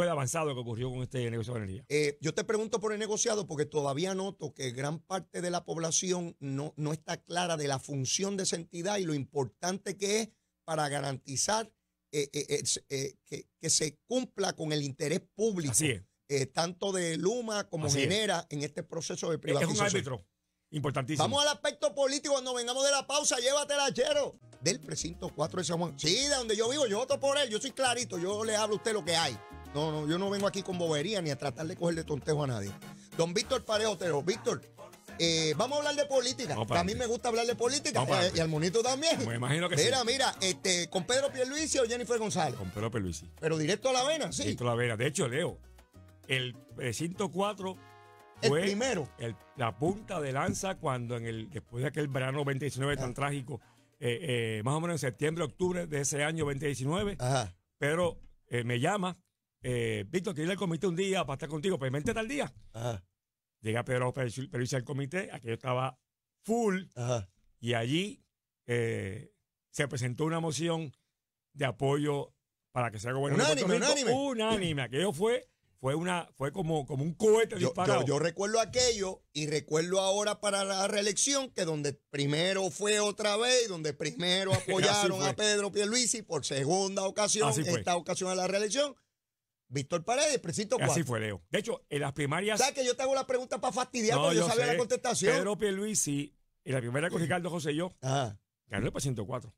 de avanzado que ocurrió con este negocio de energía. Eh, yo te pregunto por el negociado porque todavía noto que gran parte de la población no, no está clara de la función de esa entidad y lo importante que es para garantizar eh, eh, que, se cumpla con el interés público, tanto de Luma como Genera, en este proceso de privatización. Es un árbitro. Importantísimo. Vamos al aspecto político. Cuando vengamos de la pausa, llévatela, Chero. Del precinto 4 de San Juan. Sí, de donde yo vivo, yo voto por él. Yo soy clarito. Yo le hablo a usted lo que hay. No, no, yo no vengo aquí con bobería ni a tratar de cogerle tontejo a nadie. Don Víctor Parejo Víctor, eh, vamos a hablar de política. a mí me gusta hablar de política eh, y al monito también. Me imagino que mira, sí. Mira, este, con Pedro Pierluisi o Jennifer González. Con Pedro Pierluisi. Pero directo a la vena, sí. Directo a la vena. De hecho, Leo, el recinto fue primero. la punta de lanza cuando en el después de aquel verano 2019 tan ah. trágico, eh, más o menos en septiembre, octubre de ese año 2019, Ajá. me llama eh, Víctor, tiene el comité un día para estar contigo, pero mente tal día. Ajá. Llega Pedro Pérez al comité, aquello estaba full, y allí eh, se presentó una moción de apoyo para que sea gobernador unánime, Unánime. unánime. Aquello fue, fue, una, fue como, como un cohete yo, disparado. Yo, recuerdo aquello y recuerdo ahora para la reelección que donde primero fue otra vez, donde primero <laughs> apoyaron a Pedro y por segunda ocasión, esta ocasión a la reelección Víctor Paredes, Precito 4. Así fue, Leo. De hecho, en las primarias. ¿Sabes que yo te hago la pregunta para fastidiar no, yo, sabía la contestación? Pedro Pierluisi, en la primera con Ricardo José y yo, ganó el Precinto 4.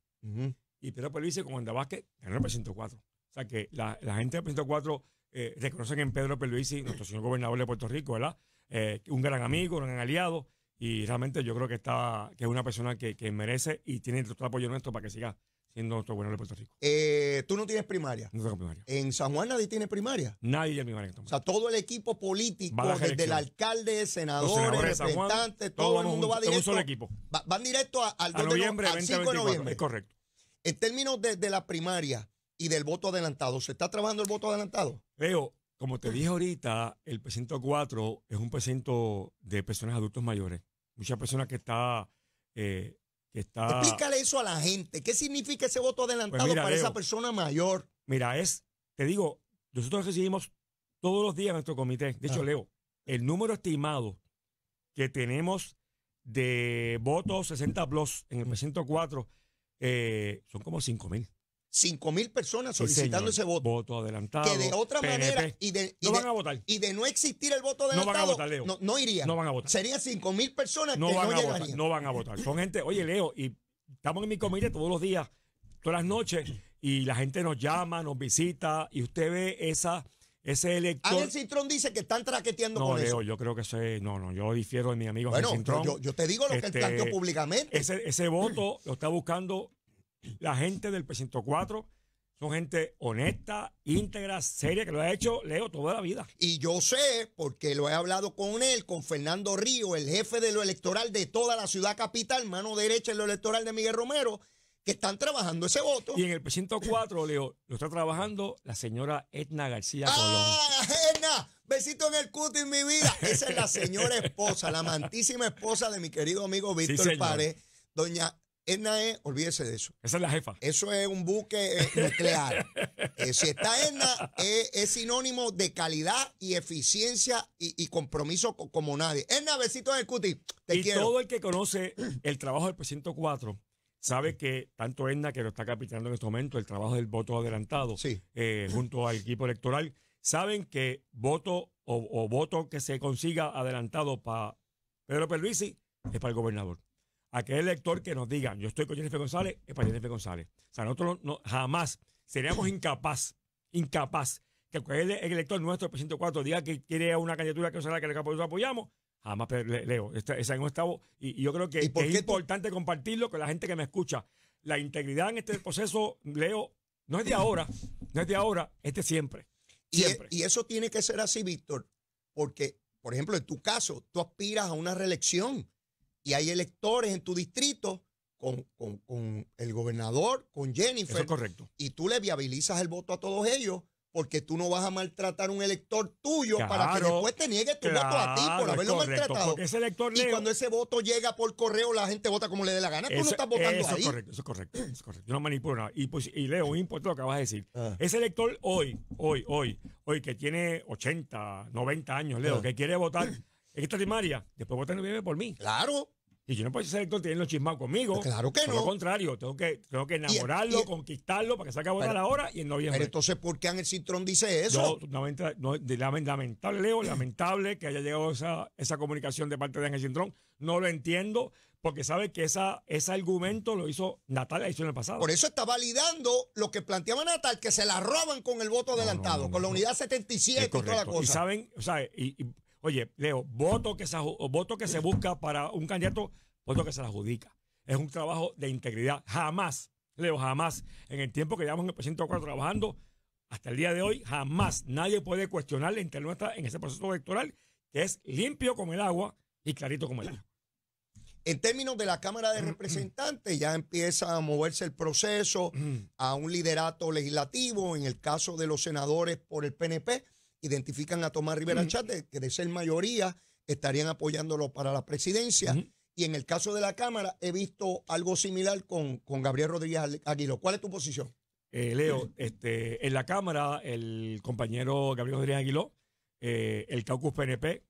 Y Pedro Pierluisi con Wanda Vázquez ganó el Precinto 4. O sea que la, la gente del Precinto 4 eh, reconocen en Pedro Pierluisi, nuestro señor gobernador de Puerto Rico, ¿verdad? Eh, un gran amigo, un gran aliado. Y realmente yo creo que está, que es una persona que, que merece y tiene todo el apoyo nuestro para que siga siendo nuestro gobernador de Puerto Rico. Eh, tú no tienes primaria. No tengo primaria. En San Juan nadie tiene primaria. Nadie tiene primaria. Este o sea, todo el equipo político, desde el alcalde, senadores, senador, representantes, todo, todo el mundo va directo. Un solo equipo. van directo al, noviembre, 5 de noviembre. Es correcto. En términos de, la primaria y del voto adelantado, ¿se está trabajando el voto adelantado? Veo, como te dije ahorita, el presento 4 es un presento de personas adultos mayores. Muchas personas que están... eh, que Explícale eso a la gente. ¿Qué significa ese voto adelantado pues para esa persona mayor? Mira, es, te digo, nosotros recibimos todos los días nuestro comité. De hecho, ah. Leo, el número estimado que tenemos de votos 60 plus en el 104 mm. eh, son como 5 mil. 5 mil personas solicitando ese voto. Voto adelantado. Que de otra manera. Y de, no de, van a votar. Y de no existir el voto adelantado. No van a votar, Leo. No, iría. irían. No van a votar. Serían 5 mil personas no que van no a llegarían. Votar, no van a votar. Son gente, oye, Leo, y estamos en mi comida todos los días, todas las noches, y la gente nos llama, nos visita, y usted ve esa. Ese elector. Ángel Cintrón dice que están traqueteando no, Leo, yo creo que es... No, no, yo difiero de mi amigo bueno, Yo, yo, te digo lo que él este, planteó públicamente. ese voto lo está buscando la gente del P104 son gente honesta, íntegra, seria, que lo ha hecho Leo toda la vida. Y yo sé, porque lo he hablado con él, con Fernando Río, el jefe de lo electoral de toda la ciudad capital, mano derecha en lo electoral de Miguel Romero, que están trabajando ese voto. Y en el P104, Leo, lo está trabajando la señora Edna García ¡Ah, Colón. ¡Ah, Edna! Besito en el en mi vida. Esa es la señora <laughs> esposa, la amantísima esposa de mi querido amigo Víctor sí, doña Edna es, olvídese de eso. Esa es la jefa. Eso es un buque eh, nuclear. Eh, si está Edna, e, eh, es sinónimo de calidad y eficiencia y, compromiso como nadie. Edna, besito en el cuti. Te y todo el que conoce el trabajo del presidente 4 sabe que tanto Edna, e que lo está capitando en este momento, el trabajo del voto adelantado, junto al equipo electoral, saben que voto o, voto que se consiga adelantado para Pedro Perluisi es para el gobernador aquel elector que nos diga, yo estoy con Jennifer González, es para Jennifer González. O sea, nosotros jamás seríamos incapaz, incapaz, que el elector nuestro, el presidente cuatro diga que quiere una candidatura que no sea la que nosotros apoyamos, jamás leo. esa es un estado, y, yo creo que, es importante compartirlo con la gente que me escucha. La integridad en este proceso, Leo, no es de ahora, no es de ahora, es de siempre. E, siempre. y eso tiene que ser así, Víctor, porque, por ejemplo, en tu caso, tú aspiras a una reelección y hay electores en tu distrito con, con, con el gobernador, con Jennifer. Eso es correcto. Y tú le viabilizas el voto a todos ellos porque tú no vas a maltratar a un elector tuyo para que después te niegue tu voto a ti por haberlo maltratado. Ese elector y cuando ese voto llega por correo, la gente vota como le dé la gana. Tú no estás votando ahí. Es correcto, eso es correcto, eso es correcto. Yo no manipulo nada. Y, pues, y Leo, importa lo que acabas de decir. Ah. Ese elector hoy, hoy, hoy, hoy que tiene 80, 90 años, Leo, ah. que quiere votar es que esta primaria, después votan en noviembre por mí. Claro. Y yo no puedo ser elector teniendo chismado conmigo. Claro que Por no. lo contrario, tengo que, tengo que enamorarlo, conquistarlo para que salga a votar ahora y en noviembre. Pero entonces, ¿por qué Ángel Cintrón dice eso? no, lamentable, Leo, lamentable que haya llegado esa, comunicación de parte de Ángel Cintrón. No lo entiendo porque sabe que esa, ese argumento lo hizo Natal, hizo en el pasado. Por eso está validando lo que planteaba Natal, que se la roban con el voto adelantado, con la unidad 77 y toda la cosa. Y saben, o sea, y Oye, Leo, voto que se, busca para un candidato, voto que se la adjudica. Es un trabajo de integridad. Jamás, Leo, jamás, en el tiempo que llevamos en el presidente trabajando, hasta el día de hoy, jamás nadie puede cuestionar la en ese proceso electoral que es limpio como el agua y clarito como el agua. En términos de la Cámara de mm, mm. Representantes, ya empieza a moverse el proceso mm. a un liderato legislativo, en el caso de los senadores por el PNP identifican a Tomás Rivera Chávez, que de ser mayoría estarían apoyándolo para la presidencia. Y en el caso de la Cámara he visto algo similar con, con Gabriel Rodríguez Aguiló. ¿Cuál es tu posición? Eh, Leo, este, en la Cámara, el compañero Gabriel Rodríguez Aguiló, eh, el caucus PNP,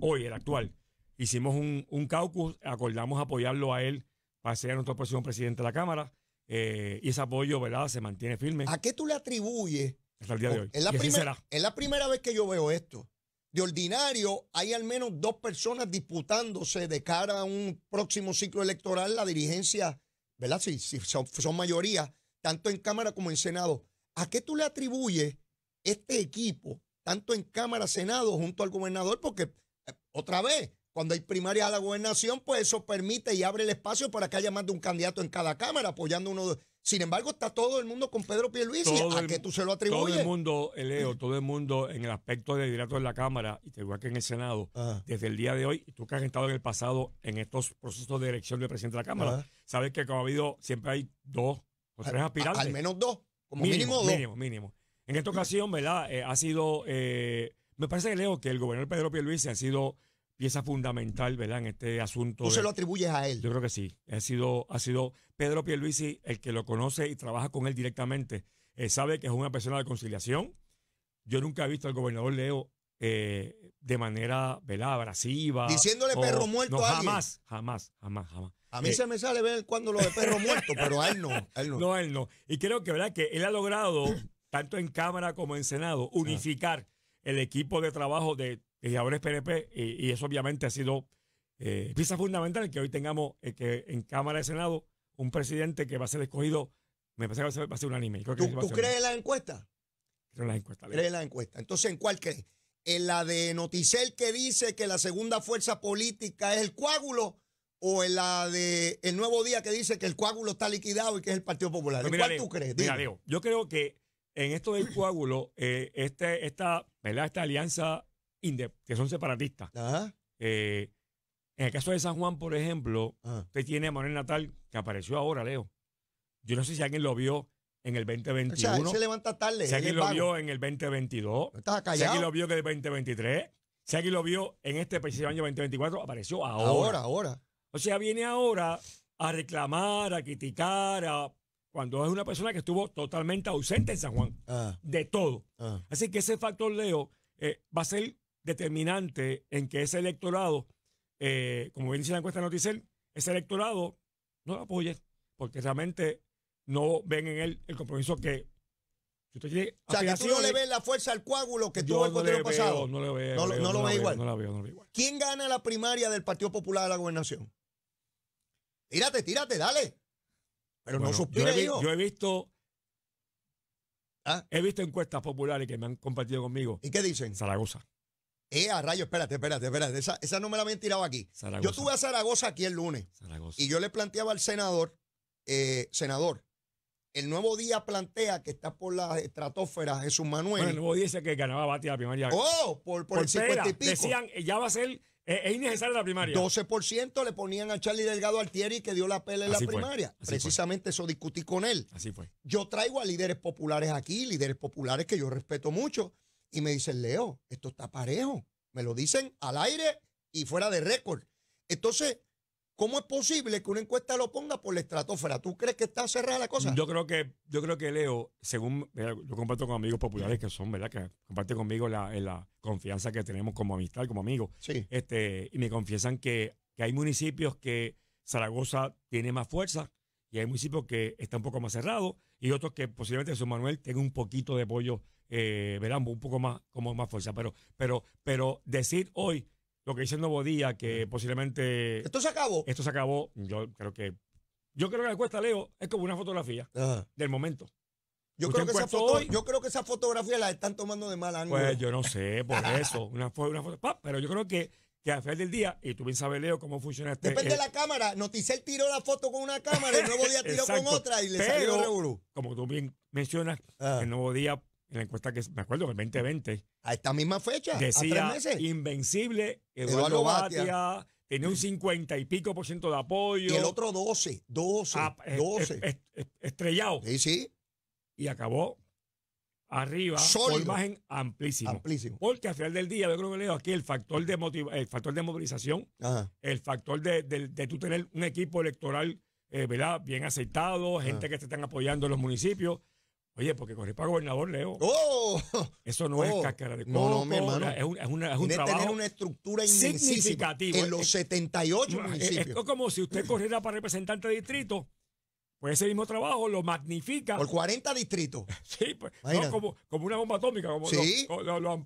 hoy el actual, hicimos un, caucus, acordamos apoyarlo a él para ser nuestro próximo presidente de la Cámara. Eh, y ese apoyo, ¿verdad?, se mantiene firme. ¿A qué tú le atribuyes es la, es la primera vez que yo veo esto. De ordinario, hay al menos dos personas disputándose de cara a un próximo ciclo electoral la dirigencia, ¿verdad? Si, son, mayoría, tanto en Cámara como en Senado. ¿A qué tú le atribuyes este equipo, tanto en Cámara, Senado, junto al gobernador? Porque, eh, otra vez, cuando hay primaria a la gobernación, pues eso permite y abre el espacio para que haya más de un candidato en cada Cámara apoyando uno de, sin embargo, está todo el mundo con Pedro Pierluisi. Luis ¿A que tú se lo atribuyes? Todo el mundo, Leo, todo el mundo en el aspecto de directo de la Cámara y te igual que en el Senado, desde el día de hoy, tú que has estado en el pasado en estos procesos de elección del presidente de la Cámara, sabes que como ha habido, siempre hay dos o tres aspirantes. al menos dos, como mínimo, dos. Mínimo, mínimo. En esta ocasión, ¿verdad? Eh, ha sido, eh, me parece, Leo, que el gobernador Pedro Luis ha sido pieza fundamental, ¿verdad? En este asunto. ¿Tú se lo atribuyes a él? Yo creo que sí. Ha sido, ha sido Pedro Pierluisi el que lo conoce y trabaja con él directamente. Eh, sabe que es una persona de conciliación. Yo nunca he visto al gobernador Leo eh, de manera, ¿verdad? Abrasiva. Diciéndole perro muerto a alguien. Jamás, jamás, jamás, jamás. A mí eh, se me sale ver cuando lo de perro <laughs> muerto, pero a él no, a él no. No, él no. Y creo que, ¿verdad? Que él ha logrado, tanto en Cámara como en Senado, ah. unificar el equipo de trabajo de y ahora es PNP, y, eso obviamente ha sido eh, pieza fundamental que hoy tengamos eh, que en Cámara de Senado un presidente que va a ser escogido, me parece que va a ser, va a ¿Tú, crees en las encuestas? Creo en las encuestas. ¿Crees en Entonces, ¿en cuál crees? ¿En la de Noticel que dice que la segunda fuerza política es el coágulo? ¿O en la de El Nuevo Día que dice que el coágulo está liquidado y que es el Partido Popular? ¿En cuál tú crees? Mira, Leo, yo creo que en esto del coágulo, eh, este, esta, ¿verdad? esta alianza que son separatistas. Eh, en el caso de San Juan, por ejemplo, ah. usted tiene a Manuel Natal, que apareció ahora, Leo. Yo no sé si alguien lo vio en el 2021. O sea, se levanta tarde. Si alguien lo vio en el 2022. Si alguien lo vio en el 2023. Si alguien lo vio en este preciso año 2024, apareció ahora. Ahora, ahora. O sea, viene ahora a reclamar, a criticar, a cuando es una persona que estuvo totalmente ausente en San Juan, ah. de todo. Ah. Así que ese factor, Leo, eh, va a ser determinante en que ese electorado, eh, como bien dice la encuesta Noticel, ese electorado no lo apoye, porque realmente no ven en él el compromiso que. Si usted o sea, que tú no le ves la fuerza al coágulo que tuvo el no pasado. no, lo veo, no, lo veo, no lo igual. ¿Quién gana la primaria del Partido Popular de la Gobernación? Tírate, tírate, dale. Pero no suspire, yo, he, visto. ¿Ah? He visto encuestas populares que me han compartido conmigo. ¿Y qué dicen? Zaragoza. Eh, a rayo, espérate, espérate, espérate. Esa, no me la habían tirado aquí. Yo tuve a Zaragoza aquí el lunes. Y yo le planteaba al senador, eh, senador, el nuevo día plantea que está por las estratosferas Jesús Manuel. el nuevo día dice que ganaba primaria. Oh, por, el 50 y pico. Decían, eh, ya va a ser, eh, es innecesaria la primaria. 12% le ponían a Charlie Delgado Altieri que dio la pelea en la primaria. Precisamente eso discutí con él. Así fue. Yo traigo a líderes populares aquí, líderes populares que yo respeto mucho y me dicen, Leo, esto está parejo. Me lo dicen al aire y fuera de récord. Entonces, ¿cómo es posible que una encuesta lo ponga por la estratosfera? ¿Tú crees que está cerrada la cosa? Yo creo que, yo creo que Leo, según yo comparto con amigos populares que son, ¿verdad? Que comparten conmigo eh, la, confianza que tenemos como amistad, como amigos. Sí. Este, y me confiesan que, hay municipios que Zaragoza tiene más fuerza y hay municipios que está un poco más cerrado y otros que posiblemente su Manuel tenga un poquito de apoyo eh, Un poco más, como más fuerza. Pero, pero, pero decir hoy lo que dice el Nuevo Día, que posiblemente. Esto se acabó. Esto se acabó. Yo creo que. Yo creo que la cuesta Leo, es como una fotografía del momento. Yo creo, que esa fotografía la están tomando de mal ángulo. Pues yo no sé, por <laughs> eso. Una, una foto, pero yo creo que que al final del día, y tú bien sabes, Leo, cómo funciona este. Depende de eh, la cámara. Noticel tiró la foto con una cámara, el nuevo día tiró con <laughs> otra y le pero, salió Como tú bien mencionas, ah. el nuevo día en la encuesta que me acuerdo, en el 2020. A esta misma fecha, decía, Invencible, Eduardo, Batia, tenía un cincuenta y pico por ciento de apoyo. Y el otro 12, 12, ah, estrellado. Sí, sí. Y acabó arriba Con imagen amplísima Porque al final del día, yo creo que leo aquí el factor de, el factor de movilización, el factor de, de, de, tú tener un equipo electoral eh, ¿verdad? bien aceptado gente que te están apoyando en los municipios. Oye, porque correr para gobernador, Leo. ¡Oh! Eso no es oh. cáscara de coco. No, no, mi hermano. Es, un es, una, es un trabajo tener una estructura significativa. En los 78 eh, eh, municipios. Es, como si usted corriera para representante de distrito, pues ese mismo trabajo lo magnifica. Por 40 distritos. <laughs> Sí, pues. como, como, una bomba atómica. Como, sí.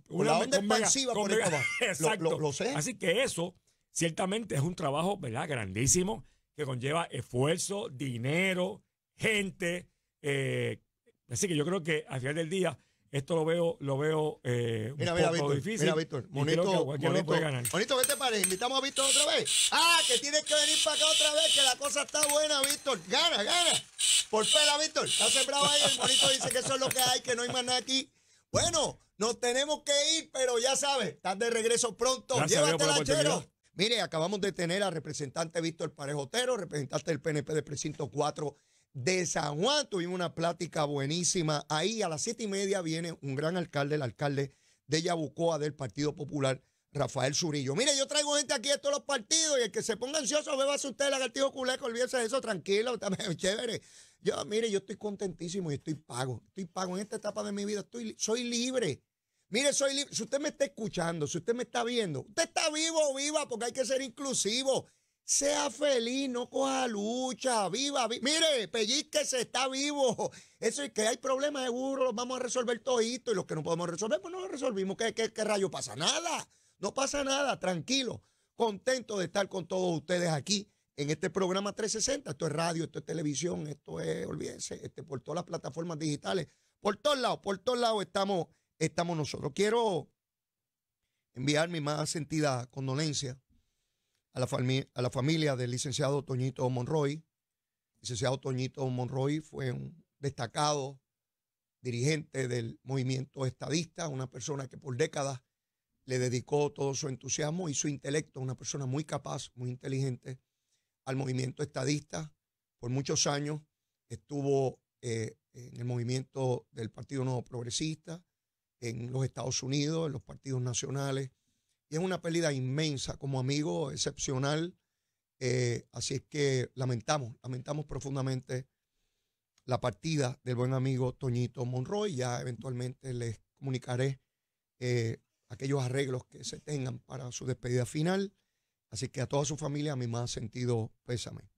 una, expansiva con por trabajo. <laughs> Exacto. Lo, sé. Así que eso, ciertamente, es un trabajo, ¿verdad? Grandísimo, que conlleva esfuerzo, dinero, gente, eh, Así que yo creo que al final del día, esto lo veo, lo veo eh, un mira, poco Víctor, difícil. Mira, Víctor, bonito, bonito, puede ganar. bonito, ¿qué te Invitamos a Víctor otra vez. Ah, que tienes que venir para acá otra vez, que la cosa está buena, Víctor. Gana, gana. Por pela, Víctor. Está sembrado ahí. El bonito dice que eso es lo que hay, que no hay más nada aquí. Bueno, nos tenemos que ir, pero ya sabes, estás de regreso pronto. Llévate Llévatela, chero. Mire, acabamos de tener al representante Víctor Parejotero, representante del PNP de precinto 4 de San Juan. Tuvimos una plática buenísima. Ahí a las siete y media viene un gran alcalde, el alcalde de Yabucoa del Partido Popular, Rafael Zurillo. Mire, yo traigo gente aquí de todos los partidos y el que se ponga ansioso, véase usted el lagartijo culeco, olvídese de eso, tranquilo, <laughs> también, chévere. Yo, mire, yo estoy contentísimo y estoy pago. Estoy pago en esta etapa de mi vida, estoy, soy libre. Mire, soy libre. Si usted me está escuchando, si usted me está viendo, usted está vivo o viva porque hay que ser inclusivo. Sea feliz, no coja lucha, viva, viva. Mire, pellizque se está vivo. Eso es que hay problemas burro, los vamos a resolver toditos y los que no podemos resolver, pues no los resolvimos. ¿Qué, qué, rayo pasa? Nada, no pasa nada, tranquilo. Contento de estar con todos ustedes aquí en este programa 360. Esto es radio, esto es televisión, esto es, olvídense, este, por todas las plataformas digitales, por todos lados, por todos lados estamos, estamos nosotros. Quiero enviar mi más sentida condolencia a la, familia del licenciado Toñito Monroy. El licenciado Toñito Monroy fue un destacado dirigente del movimiento estadista, una persona que por décadas le dedicó todo su entusiasmo y su intelecto, una persona muy capaz, muy inteligente, al movimiento estadista. Por muchos años estuvo eh, en el movimiento del Partido Nuevo Progresista, en los Estados Unidos, en los partidos nacionales, y es una pérdida inmensa como amigo excepcional. Eh, así es que lamentamos, lamentamos profundamente la partida del buen amigo Toñito Monroy. Ya eventualmente les comunicaré eh, aquellos arreglos que se tengan para su despedida final. Así que a toda su familia, a mi más sentido pésame.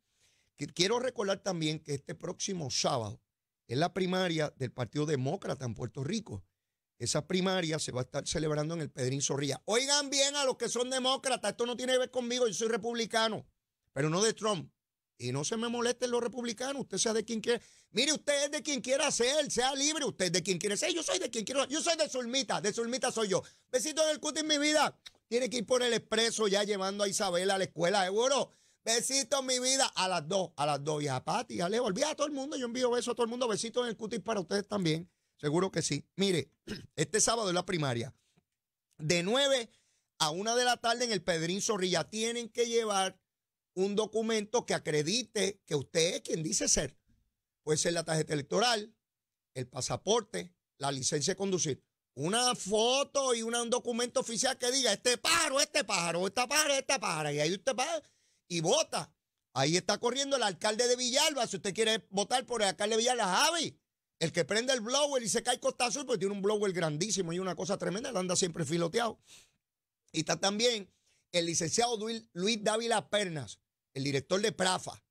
Quiero recordar también que este próximo sábado es la primaria del Partido Demócrata en Puerto Rico. Esa primaria se va a estar celebrando en el Pedrín Zorrilla. Oigan bien a los que son demócratas, esto no tiene que ver conmigo, yo soy republicano, pero no de Trump. Y no se me molesten los republicanos, usted sea de quien quiera. Mire, usted es de quien quiera ser, sea libre, usted de quien quiere ser. Yo soy de quien quiero, yo soy de Zulmita, de Zulmita soy yo. Besito el cutis, mi vida. Tiene que ir por el expreso ya llevando a Isabel a la escuela, ¿De seguro. Besitos, mi vida, a las dos, a las dos. Y a Pati, a a todo el mundo, yo envío besos a todo el mundo, besitos en el cutis para ustedes también. Seguro que sí. Mire, <clears throat> este sábado es la primaria. De 9 a 1 de la tarde en el Pedrín Zorrilla tienen que llevar un documento que acredite que usted es quien dice ser. Puede ser la tarjeta electoral, el pasaporte, la licencia de conducir. Una foto y un documento oficial que diga este pájaro, este pájaro, esta pájaro, esta pájaro. Y ahí usted va y vota. Ahí está corriendo el alcalde de Villalba. Si usted quiere votar por el alcalde de Villalba, Javi. El que prende el blower y se cae Costa Azul, porque tiene un blower grandísimo y una cosa tremenda, anda siempre filoteado. Y está también el licenciado Luis Dávila Pernas, el director de Prafa.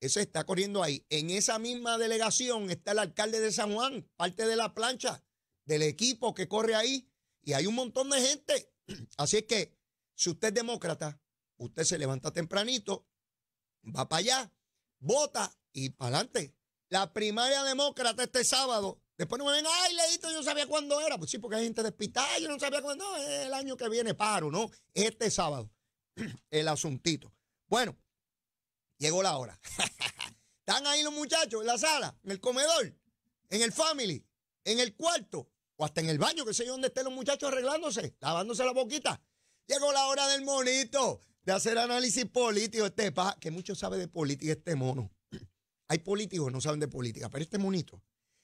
Ese está corriendo ahí. En esa misma delegación está el alcalde de San Juan, parte de la plancha del equipo que corre ahí. Y hay un montón de gente. <clears throat> Así es que, si usted es demócrata, usted se levanta tempranito, va para allá, vota y para adelante. La primaria demócrata este sábado. Después no me ven, ay, leíto, yo sabía cuándo era. Pues sí, porque hay gente despistada, yo no sabía cuándo. No, el año que viene paro, ¿no? Este sábado. <clears throat> el asuntito. Bueno, llegó la hora. <laughs> Están ahí los muchachos, en la sala, en el comedor, en el family, en el cuarto, o hasta en el baño, que sé yo dónde estén los muchachos arreglándose, lavándose la boquita. Llegó la hora del monito, de hacer análisis político. Este pa, que mucho sabe de política este mono. Hay políticos que no saben de política, pero este monito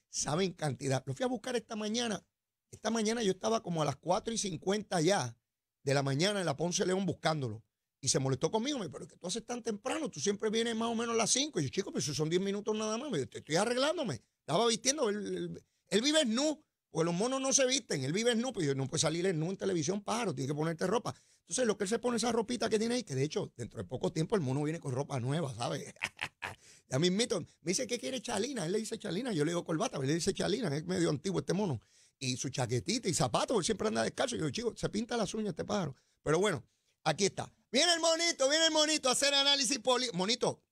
sabe en cantidad. Lo fui a buscar esta mañana. Esta mañana yo estaba como a las 4 y 50 ya de la mañana en la Ponce León buscándolo. Y se molestó conmigo, me dijo, pero que tú haces tan temprano, tú siempre vienes más o menos a las 5. Y yo, chico, pero eso son 10 minutos nada más, yo, te estoy arreglándome. Estaba vistiendo, él, vive nu, o los monos no se visten, él vive nu, pero yo no puede salir nu en televisión, pájaro. tienes que ponerte ropa. Entonces, lo que él se pone esa ropita que tiene ahí, que de hecho, dentro de poco tiempo el mono viene con ropa nueva, ¿sabes? <laughs> A mí Me dice, que quiere Chalina? Él le dice Chalina. Yo le digo corbata. Él le dice Chalina. Es medio antiguo este mono. Y su chaquetita y zapatos. Él siempre anda descalzo. Yo digo, chico, se pinta las uñas este pájaro. Pero bueno, aquí está. Viene el monito, viene el monito a hacer análisis político. Monito,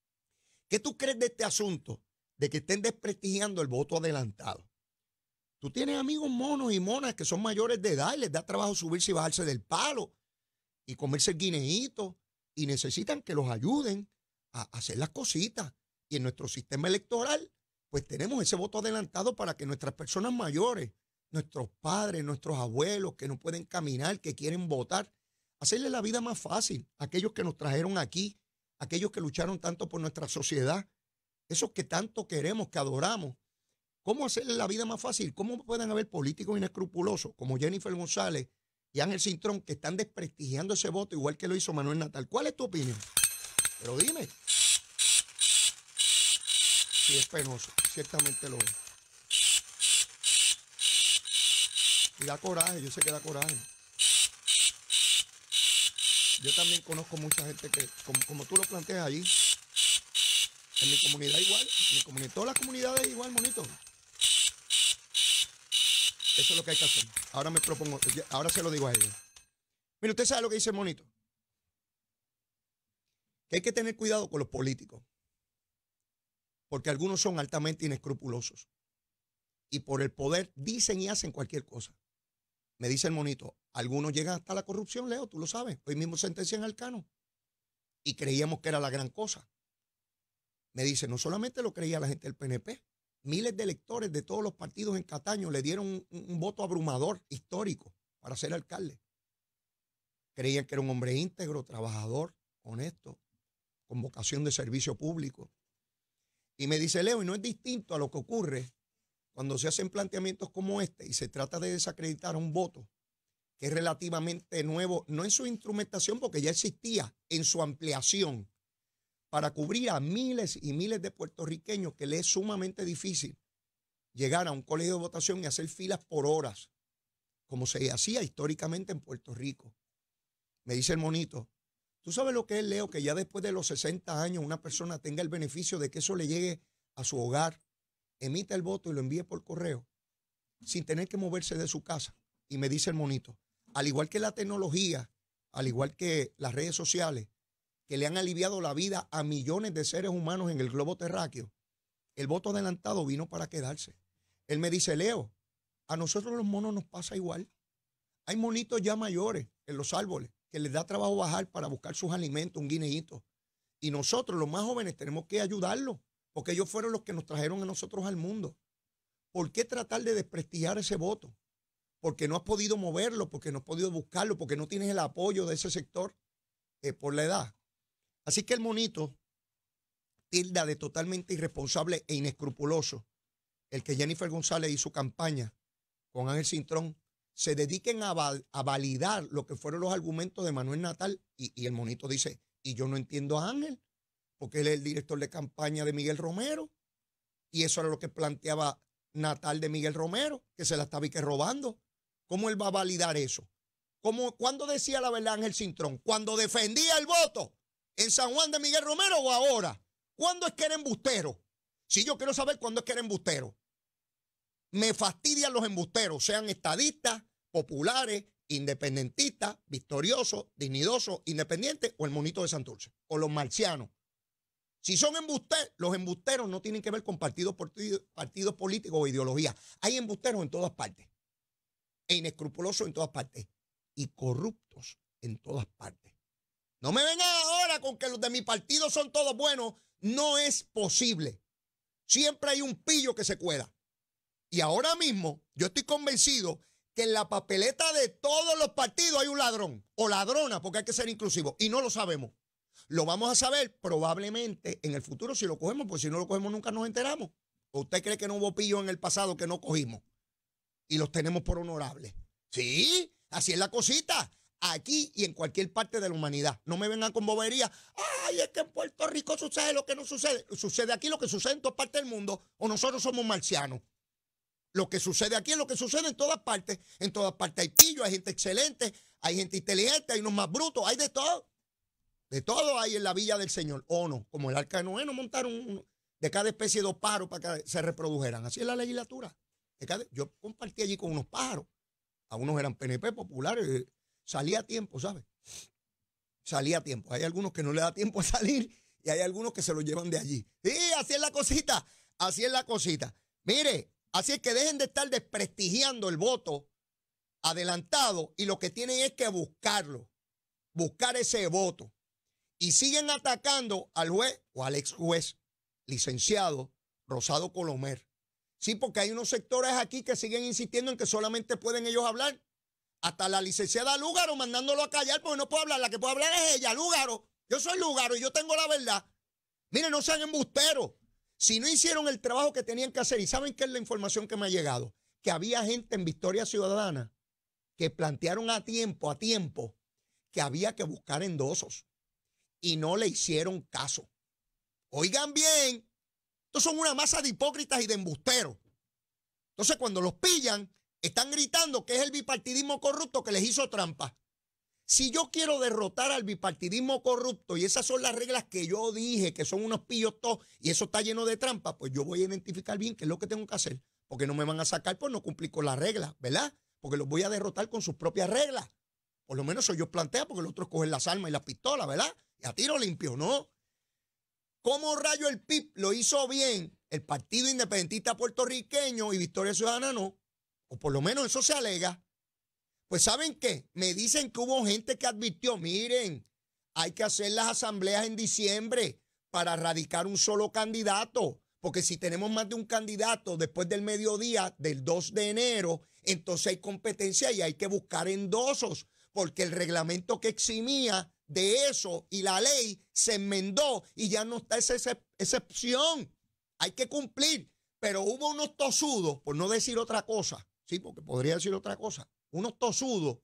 <clears throat> ¿qué tú crees de este asunto? De que estén desprestigiando el voto adelantado. Tú tienes amigos monos y monas que son mayores de edad y les da trabajo subirse y bajarse del palo y comerse el guineíto y necesitan que los ayuden a, hacer las cositas. Y en nuestro sistema electoral, pues tenemos ese voto adelantado para que nuestras personas mayores, nuestros padres, nuestros abuelos que no pueden caminar, que quieren votar, hacerle la vida más fácil aquellos que nos trajeron aquí, aquellos que lucharon tanto por nuestra sociedad, esos que tanto queremos, que adoramos. ¿Cómo hacerles la vida más fácil? ¿Cómo pueden haber políticos inescrupulosos como Jennifer González y Ángel Cintrón que están desprestigiando ese voto igual que lo hizo Manuel Natal? ¿Cuál es tu opinión? Pero dime y es penoso, ciertamente lo es. Y da coraje, yo sé que da coraje. Yo también conozco mucha gente que, como, tú lo planteas ahí, en mi comunidad igual, en mi comunidad, todas las comunidades igual, monito. Eso es lo que hay que hacer. Ahora me propongo, ahora se lo digo a ellos. Mire, usted sabe lo que dice monito. Que hay que tener cuidado con los políticos porque algunos son altamente inescrupulosos y por el poder dicen y hacen cualquier cosa. Me dice el monito, algunos llegan hasta la corrupción, Leo, tú lo sabes. Hoy mismo sentencian al cano y creíamos que era la gran cosa. Me dice, no solamente lo creía la gente del PNP, miles de electores de todos los partidos en Cataño le dieron un, un voto abrumador histórico para ser alcalde. Creían que era un hombre íntegro, trabajador, honesto, con vocación de servicio público. Y me dice Leo, y no es distinto a lo que ocurre cuando se hacen planteamientos como este y se trata de desacreditar un voto que es relativamente nuevo, no en su instrumentación, porque ya existía, en su ampliación, para cubrir a miles y miles de puertorriqueños que le es sumamente difícil llegar a un colegio de votación y hacer filas por horas, como se hacía históricamente en Puerto Rico. Me dice el monito, ¿Tú sabes lo que es, Leo? Que ya después de los 60 años una persona tenga el beneficio de que eso le llegue a su hogar, emita el voto y lo envíe por correo, sin tener que moverse de su casa. Y me dice el monito, al igual que la tecnología, al igual que las redes sociales, que le han aliviado la vida a millones de seres humanos en el globo terráqueo, el voto adelantado vino para quedarse. Él me dice, Leo, a nosotros los monos nos pasa igual. Hay monitos ya mayores en los árboles que les da trabajo bajar para buscar sus alimentos, un guineíto. Y nosotros, los más jóvenes, tenemos que ayudarlos, porque ellos fueron los que nos trajeron a nosotros al mundo. ¿Por qué tratar de desprestigiar ese voto? Porque no has podido moverlo, porque no has podido buscarlo, porque no tienes el apoyo de ese sector eh, por la edad. Así que el monito tilda de totalmente irresponsable e inescrupuloso el que Jennifer González hizo campaña con Ángel Cintrón se dediquen a, validar lo que fueron los argumentos de Manuel Natal y, el monito dice, y yo no entiendo a Ángel, porque él es el director de campaña de Miguel Romero, y eso era lo que planteaba Natal de Miguel Romero, que se la estaba y que robando. ¿Cómo él va a validar eso? ¿Cómo, ¿Cuándo decía la verdad Ángel Cintrón? ¿Cuando defendía el voto en San Juan de Miguel Romero o ahora? ¿Cuándo es que era embustero? Si yo quiero saber cuándo es que era embustero. Me fastidian los embusteros, sean estadistas, populares, independentistas, victoriosos, dignidosos, independientes o el monito de Santurce o los marcianos. Si son embusteros, los embusteros no tienen que ver con partidos, políticos o ideología. Hay embusteros en todas partes. E inescrupulosos en todas partes. Y corruptos en todas partes. No me vengan ahora con que los de mi partido son todos buenos. No es posible. Siempre hay un pillo que se cuela. Y ahora mismo yo estoy convencido que en la papeleta de todos los partidos hay un ladrón o ladrona, porque hay que ser inclusivo. Y no lo sabemos. Lo vamos a saber probablemente en el futuro si lo cogemos, porque si no lo cogemos nunca nos enteramos. usted cree que no hubo pillo en el pasado que no cogimos? Y los tenemos por honorables. Sí, así es la cosita. Aquí y en cualquier parte de la humanidad. No me vengan con bobería. Ay, es que en Puerto Rico sucede lo que no sucede. Sucede aquí lo que sucede en todas partes del mundo. O nosotros somos marcianos. Lo que sucede aquí es lo que sucede en todas partes. En todas partes hay pillo, hay gente excelente, hay gente inteligente, hay unos más brutos, hay de todo. De todo hay en la villa del Señor. O no, como el arca de montaron de cada especie dos pájaros para que se reprodujeran. Así es la legislatura. yo compartí allí con unos pájaros. Algunos eran PNP populares. Eh, salía a tiempo, ¿sabes? Salía a tiempo. Hay algunos que no le da tiempo a salir y hay algunos que se lo llevan de allí. Sí, así es la cosita. Así es la cosita. Mire, Así es que dejen de estar desprestigiando el voto adelantado y lo que tienen es que buscarlo, buscar ese voto. Y siguen atacando al juez o al ex juez, licenciado Rosado Colomer. Sí, porque hay unos sectores aquí que siguen insistiendo en que solamente pueden ellos hablar. Hasta la licenciada Lúgaro mandándolo a callar porque no puede hablar. La que puede hablar es ella, Lúgaro. Yo soy Lúgaro y yo tengo la verdad. Miren, no sean embusteros. Si no hicieron el trabajo que tenían que hacer, y saben que es la información que me ha llegado, que había gente en Victoria Ciudadana que plantearon a tiempo, a tiempo, que había que buscar endosos y no le hicieron caso. Oigan bien, estos son una masa de hipócritas y de embusteros. Entonces, cuando los pillan, están gritando que es el bipartidismo corrupto que les hizo trampa. Si yo quiero derrotar al bipartidismo corrupto y esas son las reglas que yo dije que son unos pillos todos y eso está lleno de trampa, pues yo voy a identificar bien qué es lo que tengo que hacer, porque no me van a sacar por no cumplir con las reglas, ¿verdad? Porque los voy a derrotar con sus propias reglas. Por lo menos eso yo plantea, porque los otros cogen las armas y las pistolas, ¿verdad? Y a tiro limpio, ¿no? ¿Cómo rayo el PIB lo hizo bien el Partido Independentista Puertorriqueño y Victoria Ciudadana no? O por lo menos eso se alega. Pues ¿saben qué? Me dicen que hubo gente que advirtió, miren, hay que hacer las asambleas en diciembre para radicar un solo candidato, porque si tenemos más de un candidato después del mediodía del 2 de enero, entonces hay competencia y hay que buscar endosos, porque el reglamento que eximía de eso y la ley se enmendó y ya no está esa excepción. Hay que cumplir, pero hubo unos tosudos, por no decir otra cosa, sí, porque podría decir otra cosa, unos tosudos,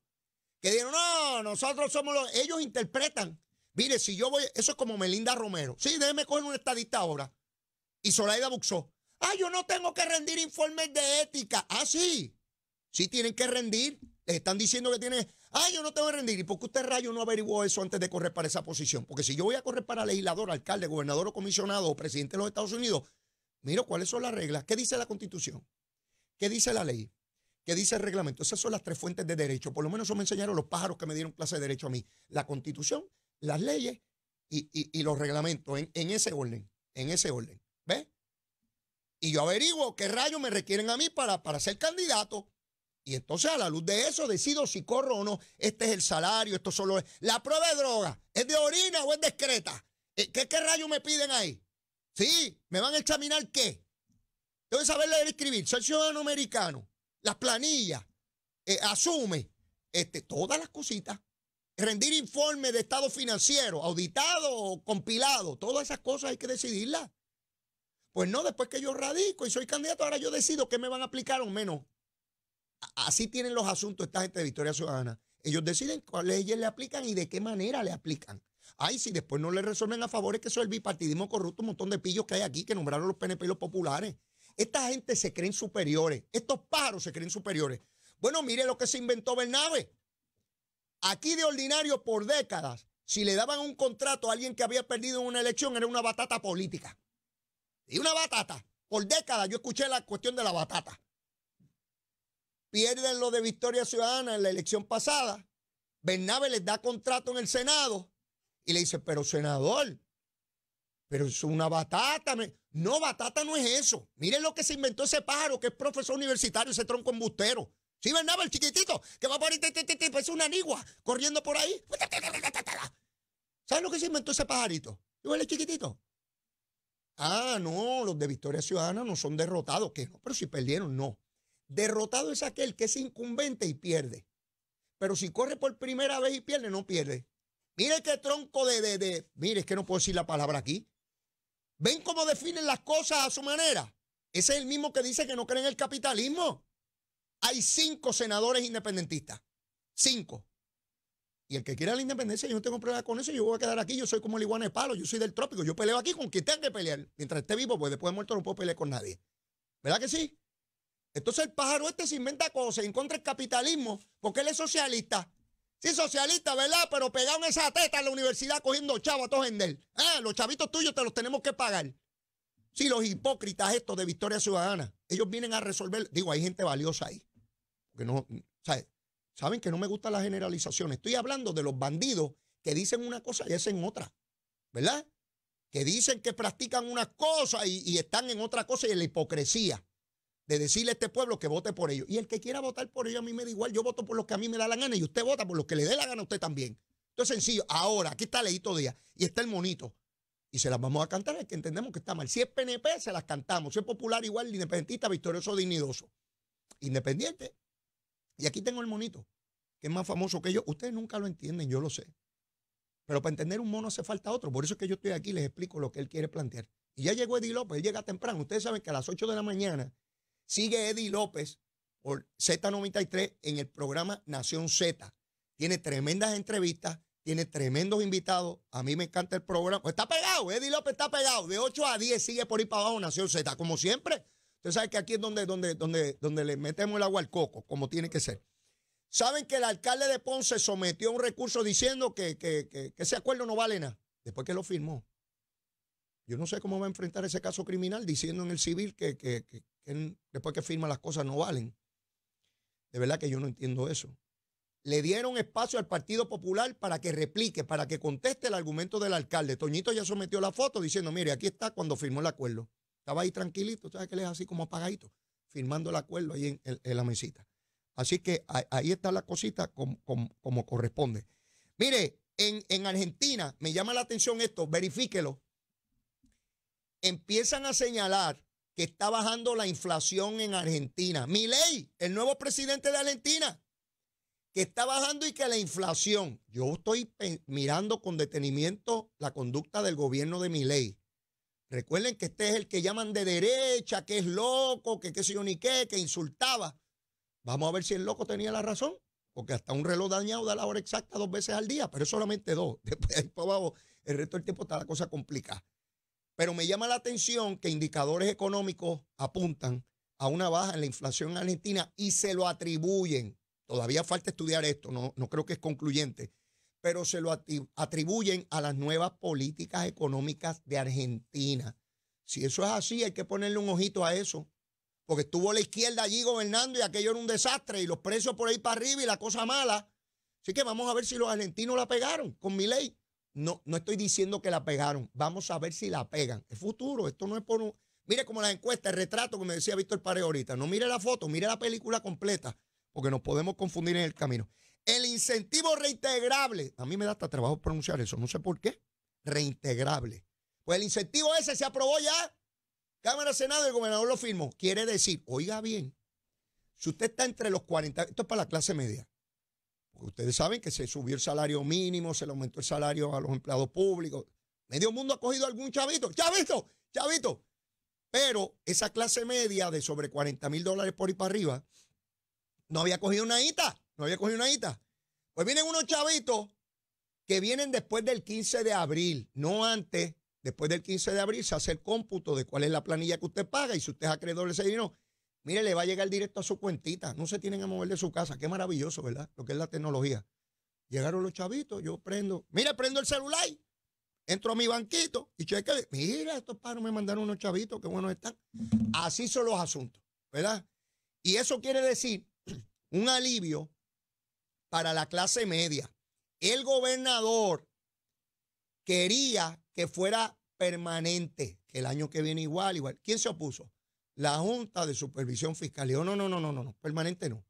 que dijeron, no, nosotros somos los... Ellos interpretan. Mire, si yo voy... Eso es como Melinda Romero. Sí, déjeme coger un estadista ahora. Y Zoraida Buxó. Ah, yo no tengo que rendir informes de ética. Ah, sí. Sí tienen que rendir. Les están diciendo que tienen... Ah, yo no tengo que rendir. ¿Y por qué usted rayo no averiguó eso antes de correr para esa posición? Porque si yo voy a correr para legislador, alcalde, gobernador o comisionado o presidente de los Estados Unidos, miro cuáles son las reglas. ¿Qué dice la Constitución? ¿Qué dice la ley? que dice el reglamento. Esas son las tres fuentes de derecho. Por lo menos eso me enseñaron los pájaros que me dieron clase de derecho a mí. La constitución, las leyes y, los reglamentos en, ese orden. En ese orden. ¿Ves? Y yo averiguo qué rayos me requieren a mí para, para ser candidato. Y entonces, a la luz de eso, decido si corro o no. Este es el salario, esto solo es. La prueba de droga, ¿es de orina o es discreta? Eh, ¿Qué, qué rayos me piden ahí? Sí, ¿me van a examinar qué? Tengo que saber leer y escribir. Soy ciudadano americano las planillas, eh, asume este, todas las cositas, rendir informe de estado financiero, auditado o compilado, todas esas cosas hay que decidirlas. Pues no, después que yo radico y soy candidato, ahora yo decido qué me van a aplicar o menos. Así tienen los asuntos esta gente de Victoria Ciudadana. Ellos deciden cuáles leyes le aplican y de qué manera le aplican. Ay, si después no le resuelven a favor, es que eso es el bipartidismo corrupto, un montón de pillos que hay aquí que nombraron los PNP y los populares. Esta gente se creen superiores. Estos pájaros se creen superiores. Bueno, mire lo que se inventó Bernabe. Aquí de ordinario por décadas, si le daban un contrato a alguien que había perdido en una elección, era una batata política. Y una batata. Por décadas yo escuché la cuestión de la batata. Pierden lo de Victoria Ciudadana en la elección pasada. Bernabe les da contrato en el Senado y le dice, pero senador, pero es una batata. No, batata no es eso. Miren lo que se inventó ese pájaro que es profesor universitario, ese tronco embustero. ¿Sí, verdad? El chiquitito que va por ahí, es una anigua corriendo por ahí. ¿Saben lo que se inventó ese pajarito? Igual el chiquitito. Ah, no, los de Victoria Ciudadana no son derrotados, ¿qué? pero si perdieron, no. Derrotado es aquel que es incumbente y pierde. Pero si corre por primera vez y pierde, no pierde. Miren qué tronco de, de, de. Mire, es que no puedo decir la palabra aquí. ¿Ven cómo definen las cosas a su manera? Ese es el mismo que dice que no cree en el capitalismo. Hay cinco senadores independentistas. Cinco. Y el que quiera la independencia, yo no tengo problema con eso, yo voy a quedar aquí, yo soy como el iguana de palo, yo soy del trópico, yo peleo aquí con quien tenga que pelear. Mientras esté vivo, pues después de muerto no puedo pelear con nadie. ¿Verdad que sí? Entonces el pájaro este se inventa cosas se encuentra el capitalismo, porque él es socialista. Sí, socialista, ¿verdad? Pero pegaron esa teta en la universidad cogiendo chavos a todos en él. Ah, los chavitos tuyos te los tenemos que pagar. Sí, los hipócritas estos de Victoria Ciudadana, ellos vienen a resolver. Digo, hay gente valiosa ahí. Porque no, Saben que no me gusta la generalización. Estoy hablando de los bandidos que dicen una cosa y hacen otra. ¿Verdad? Que dicen que practican una cosa y, y están en otra cosa y en la hipocresía de decirle a este pueblo que vote por ellos. Y el que quiera votar por ellos, a mí me da igual, yo voto por los que a mí me da la gana y usted vota por los que le dé la gana a usted también. Esto es sencillo. Ahora, aquí está Leito Díaz y está el monito. Y se las vamos a cantar es que entendemos que está mal. Si es PNP, se las cantamos. Si es popular, igual, independentista, victorioso, dignidoso. Independiente. Y aquí tengo el monito, que es más famoso que yo. Ustedes nunca lo entienden, yo lo sé. Pero para entender un mono hace falta otro. Por eso es que yo estoy aquí les explico lo que él quiere plantear. Y ya llegó Eddie López, él llega temprano. Ustedes saben que a las 8 de la mañana Sigue Eddie López por Z93 en el programa Nación Z. Tiene tremendas entrevistas, tiene tremendos invitados. A mí me encanta el programa. Pues está pegado, Eddie López está pegado. De 8 a 10 sigue por ahí para abajo Nación Z, como siempre. Usted sabe que aquí es donde, donde, donde, donde le metemos el agua al coco, como tiene que ser. Saben que el alcalde de Ponce sometió un recurso diciendo que, que ese acuerdo no vale nada, después que lo firmó. Yo no sé cómo va a enfrentar ese caso criminal diciendo en el civil que, que, después que firma las cosas no valen. De verdad que yo no entiendo eso. Le dieron espacio al Partido Popular para que replique, para que conteste el argumento del alcalde. Toñito ya sometió la foto diciendo, mire, aquí está cuando firmó el acuerdo. Estaba ahí tranquilito, ¿sabes que él es así como apagadito? Firmando el acuerdo ahí en, la mesita. Así que ahí está la cosita como, como, corresponde. Mire, en, en, Argentina, me llama la atención esto, verifíquelo. Empiezan a señalar que está bajando la inflación en Argentina. Mi ley, el nuevo presidente de Argentina, que está bajando y que la inflación. Yo estoy mirando con detenimiento la conducta del gobierno de ley. Recuerden que este es el que llaman de derecha, que es loco, que qué sé yo ni qué, que insultaba. Vamos a ver si el loco tenía la razón, porque hasta un reloj dañado da la hora exacta dos veces al día, pero es solamente dos. <laughs> Después, ahí pues, el resto del tiempo está la cosa complicada. Pero me llama la atención que indicadores económicos apuntan a una baja en la inflación Argentina y se lo atribuyen. Todavía falta estudiar esto, no, no creo que es concluyente, pero se lo atribuyen a las nuevas políticas económicas de Argentina. Si eso es así, hay que ponerle un ojito a eso. Porque estuvo la izquierda allí gobernando y aquello era un desastre y los precios por ahí para arriba y la cosa mala. Así que vamos a ver si los argentinos la pegaron con mi ley. No, estoy diciendo que la pegaron. Vamos a ver si la pegan. Es futuro. Esto no es por un. Mire como la encuesta, el retrato que me decía Víctor Parejo ahorita. No mire la foto, mire la película completa, porque nos podemos confundir en el camino. El incentivo reintegrable. A mí me da hasta trabajo pronunciar eso. No sé por qué. Reintegrable. Pues el incentivo ese se aprobó ya. Cámara Senado, el gobernador lo firmó. Quiere decir, oiga bien, si usted está entre los 40, esto es para la clase media, Ustedes saben que se subió el salario mínimo, se le aumentó el salario a los empleados públicos. Medio mundo ha cogido algún chavito, chavito, chavito. Pero esa clase media de sobre 40 mil dólares por y para arriba no había cogido una hita, no había cogido una hita. Pues vienen unos chavitos que vienen después del 15 de abril, no antes. Después del 15 de abril se hace el cómputo de cuál es la planilla que usted paga y si usted es acreedor de ese dinero. Mire, le va a llegar directo a su cuentita. No se tienen a mover de su casa. Qué maravilloso, ¿verdad? Lo que es la tecnología. Llegaron los chavitos, yo prendo. Mira, prendo el celular. Entro a mi banquito y cheque. Mira, estos padres me mandaron unos chavitos, qué buenos están. Así son los asuntos, ¿verdad? Y eso quiere decir <clears throat> un alivio para la clase media. El gobernador quería que fuera permanente, que el año que viene igual, igual. ¿Quién se opuso? la Junta de Supervisión Fiscal. yo, no, no, no, no, no, no, permanente no.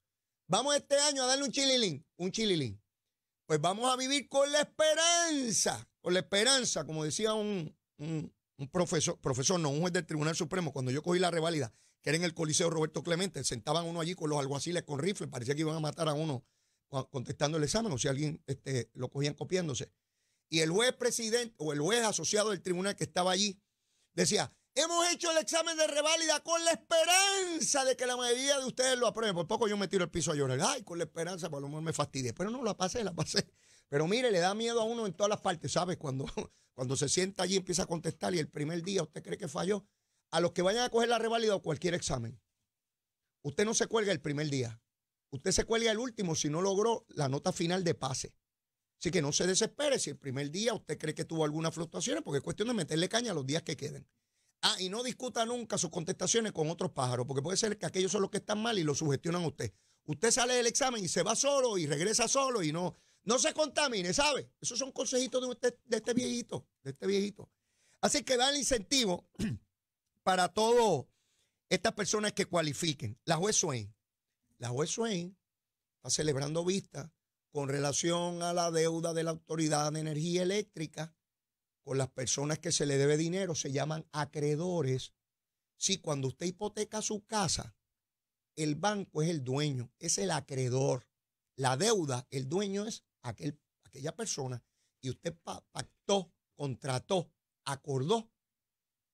Vamos este año a darle un chililín, un chililín. Pues vamos a vivir con la esperanza, con la esperanza, como decía un, profesor, profesor, no, un juez del Tribunal Supremo, cuando yo cogí la reválida, que era en el Coliseo Roberto Clemente, sentaban uno allí con los alguaciles con rifles, parecía que iban a matar a uno contestando el examen o si alguien este, lo cogían copiándose. Y el juez presidente o el juez asociado del tribunal que estaba allí decía, Hemos hecho el examen de reválida con la esperanza de que la mayoría de ustedes lo aprueben. Por poco yo me tiro el piso a llorar. Ay, con la esperanza, por lo menos me fastidie. Pero no, la pasé, la pasé. Pero mire, le da miedo a uno en todas las partes, ¿sabe? Cuando, <laughs> cuando se sienta allí y empieza a contestar y el primer día usted cree que falló. A los que vayan a coger la reválida o cualquier examen, usted no se cuelga el primer día. Usted se cuelga el último si no logró la nota final de pase. Así que no se desespere si el primer día usted cree que tuvo algunas fluctuaciones, porque es cuestión de meterle caña a los días que queden. Ah, y no discuta nunca sus contestaciones con otros pájaros, porque puede ser que aquellos son los que están mal y lo sugestionan a usted. Usted sale del examen y se va solo y regresa solo y no, no se contamine, ¿sabe? Esos son consejitos de, de este viejito, de este viejito. Así que da el incentivo <clears throat> para todas estas personas que cualifiquen. La juez Swain, la juez Swain está celebrando vista con relación a la deuda de la Autoridad de Energía Eléctrica las personas que se le debe dinero, se llaman acreedores. Si cuando usted hipoteca su casa, el banco es el dueño, es el acreedor. La deuda, el dueño es aquel, aquella persona y usted pactó, contrató, acordó,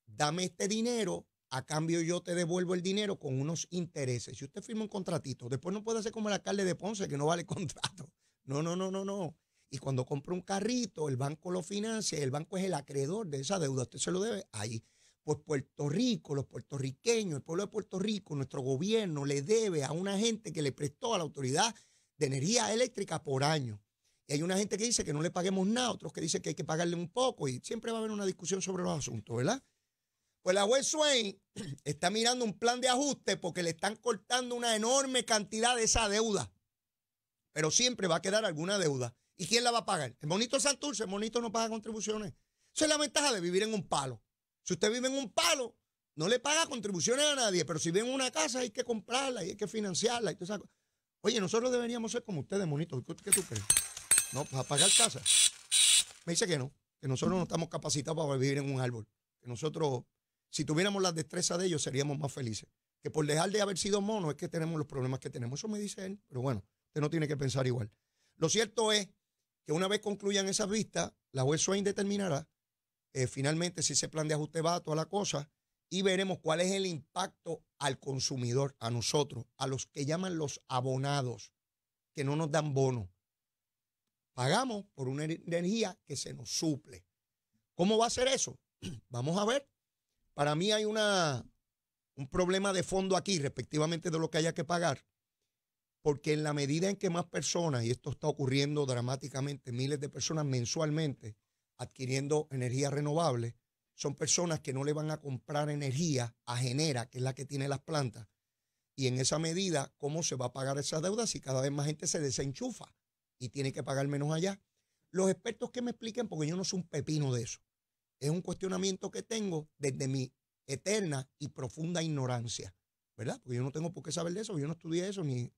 dame este dinero, a cambio yo te devuelvo el dinero con unos intereses. Si usted firma un contratito, después no puede ser como el alcalde de Ponce, que no vale <laughs> contrato. No, no, no, no, no. Y cuando compra un carrito, el banco lo financia el banco es el acreedor de esa deuda. Usted se lo debe ahí. Pues Puerto Rico, los puertorriqueños, el pueblo de Puerto Rico, nuestro gobierno le debe a una gente que le prestó a la autoridad de energía eléctrica por año. Y hay una gente que dice que no le paguemos nada, otros que dicen que hay que pagarle un poco y siempre va a haber una discusión sobre los asuntos, ¿verdad? Pues la juez Swain <clears throat> está mirando un plan de ajuste porque le están cortando una enorme cantidad de esa deuda. Pero siempre va a quedar alguna deuda. ¿Y quién la va a pagar? El monito Santurce, el monito no paga contribuciones. Esa es la ventaja de vivir en un palo. Si usted vive en un palo, no le paga contribuciones a nadie, pero si vive en una casa hay que comprarla y hay que financiarla. Y Oye, nosotros deberíamos ser como ustedes, monito. ¿Qué tú crees? No, pues, a pagar casa. Me dice que no, que nosotros no estamos capacitados para vivir en un árbol. Que nosotros, si tuviéramos la destreza de ellos, seríamos más felices. Que por dejar de haber sido monos es que tenemos los problemas que tenemos. Eso me dice él, pero bueno, usted no tiene que pensar igual. Lo cierto es que una vez concluyan esas vistas, la juez indeterminará, determinará eh, finalmente si se plan de ajuste va a toda la cosa y veremos cuál es el impacto al consumidor, a nosotros, a los que llaman los abonados, que no nos dan bono. Pagamos por una energía que se nos suple. ¿Cómo va a ser eso? <clears throat> Vamos a ver. Para mí hay una, un problema de fondo aquí, respectivamente de lo que haya que pagar porque en la medida en que más personas, y esto está ocurriendo dramáticamente, miles de personas mensualmente adquiriendo energía renovable, son personas que no le van a comprar energía a Genera, que es la que tiene las plantas. Y en esa medida, ¿cómo se va a pagar esa deuda si cada vez más gente se desenchufa y tiene que pagar menos allá? Los expertos que me expliquen, porque yo no soy un pepino de eso. Es un cuestionamiento que tengo desde mi eterna y profunda ignorancia, ¿verdad? Porque yo no tengo por qué saber de eso, yo no estudié eso, ni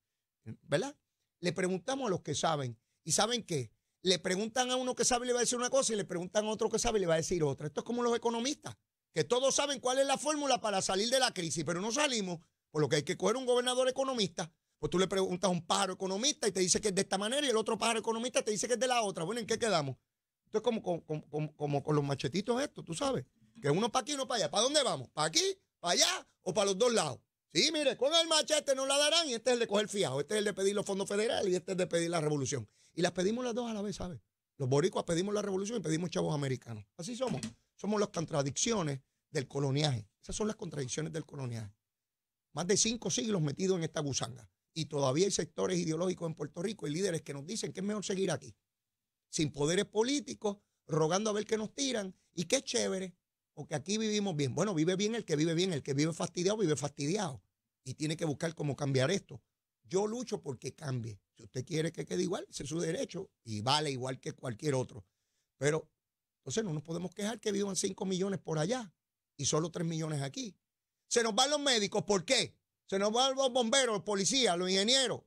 ¿verdad? Le preguntamos a los que saben. ¿Y saben qué? Le preguntan a uno que sabe y le va a decir una cosa y le preguntan a otro que sabe y le va a decir otra. Esto es como los economistas, que todos saben cuál es la fórmula para salir de la crisis, pero no salimos. Por lo que hay que coger un gobernador economista. Pues tú le preguntas a un pájaro economista y te dice que es de esta manera y el otro pájaro economista te dice que es de la otra. Bueno, ¿en qué quedamos? Esto es como, como con los machetitos estos, tú sabes. Que uno para aquí y uno para allá. ¿Para dónde vamos? ¿Para aquí? ¿Para allá? ¿O para los dos lados? Y mire, con el machete no la darán y este es el de coger fiado, este es el de pedir los fondos federales y este es de pedir la revolución. Y las pedimos las dos a la vez, ¿sabes? Los boricuas pedimos la revolución y pedimos chavos americanos. Así somos. Somos las contradicciones del coloniaje. Esas son las contradicciones del coloniaje. Más de cinco siglos metidos en esta gusanga. Y todavía hay sectores ideológicos en Puerto Rico y líderes que nos dicen que es mejor seguir aquí. Sin poderes políticos, rogando a ver qué nos tiran. Y qué chévere, porque aquí vivimos bien. Bueno, vive bien el que vive bien. El que vive fastidiado, vive fastidiado y tiene que buscar cómo cambiar esto. Yo lucho porque cambie. Si usted quiere que quede igual, ese es su derecho y vale igual que cualquier otro. Pero entonces no nos podemos quejar que vivan 5 millones por allá y solo 3 millones aquí. Se nos van los médicos, ¿por qué? Se nos van los bomberos, los policías, los ingenieros.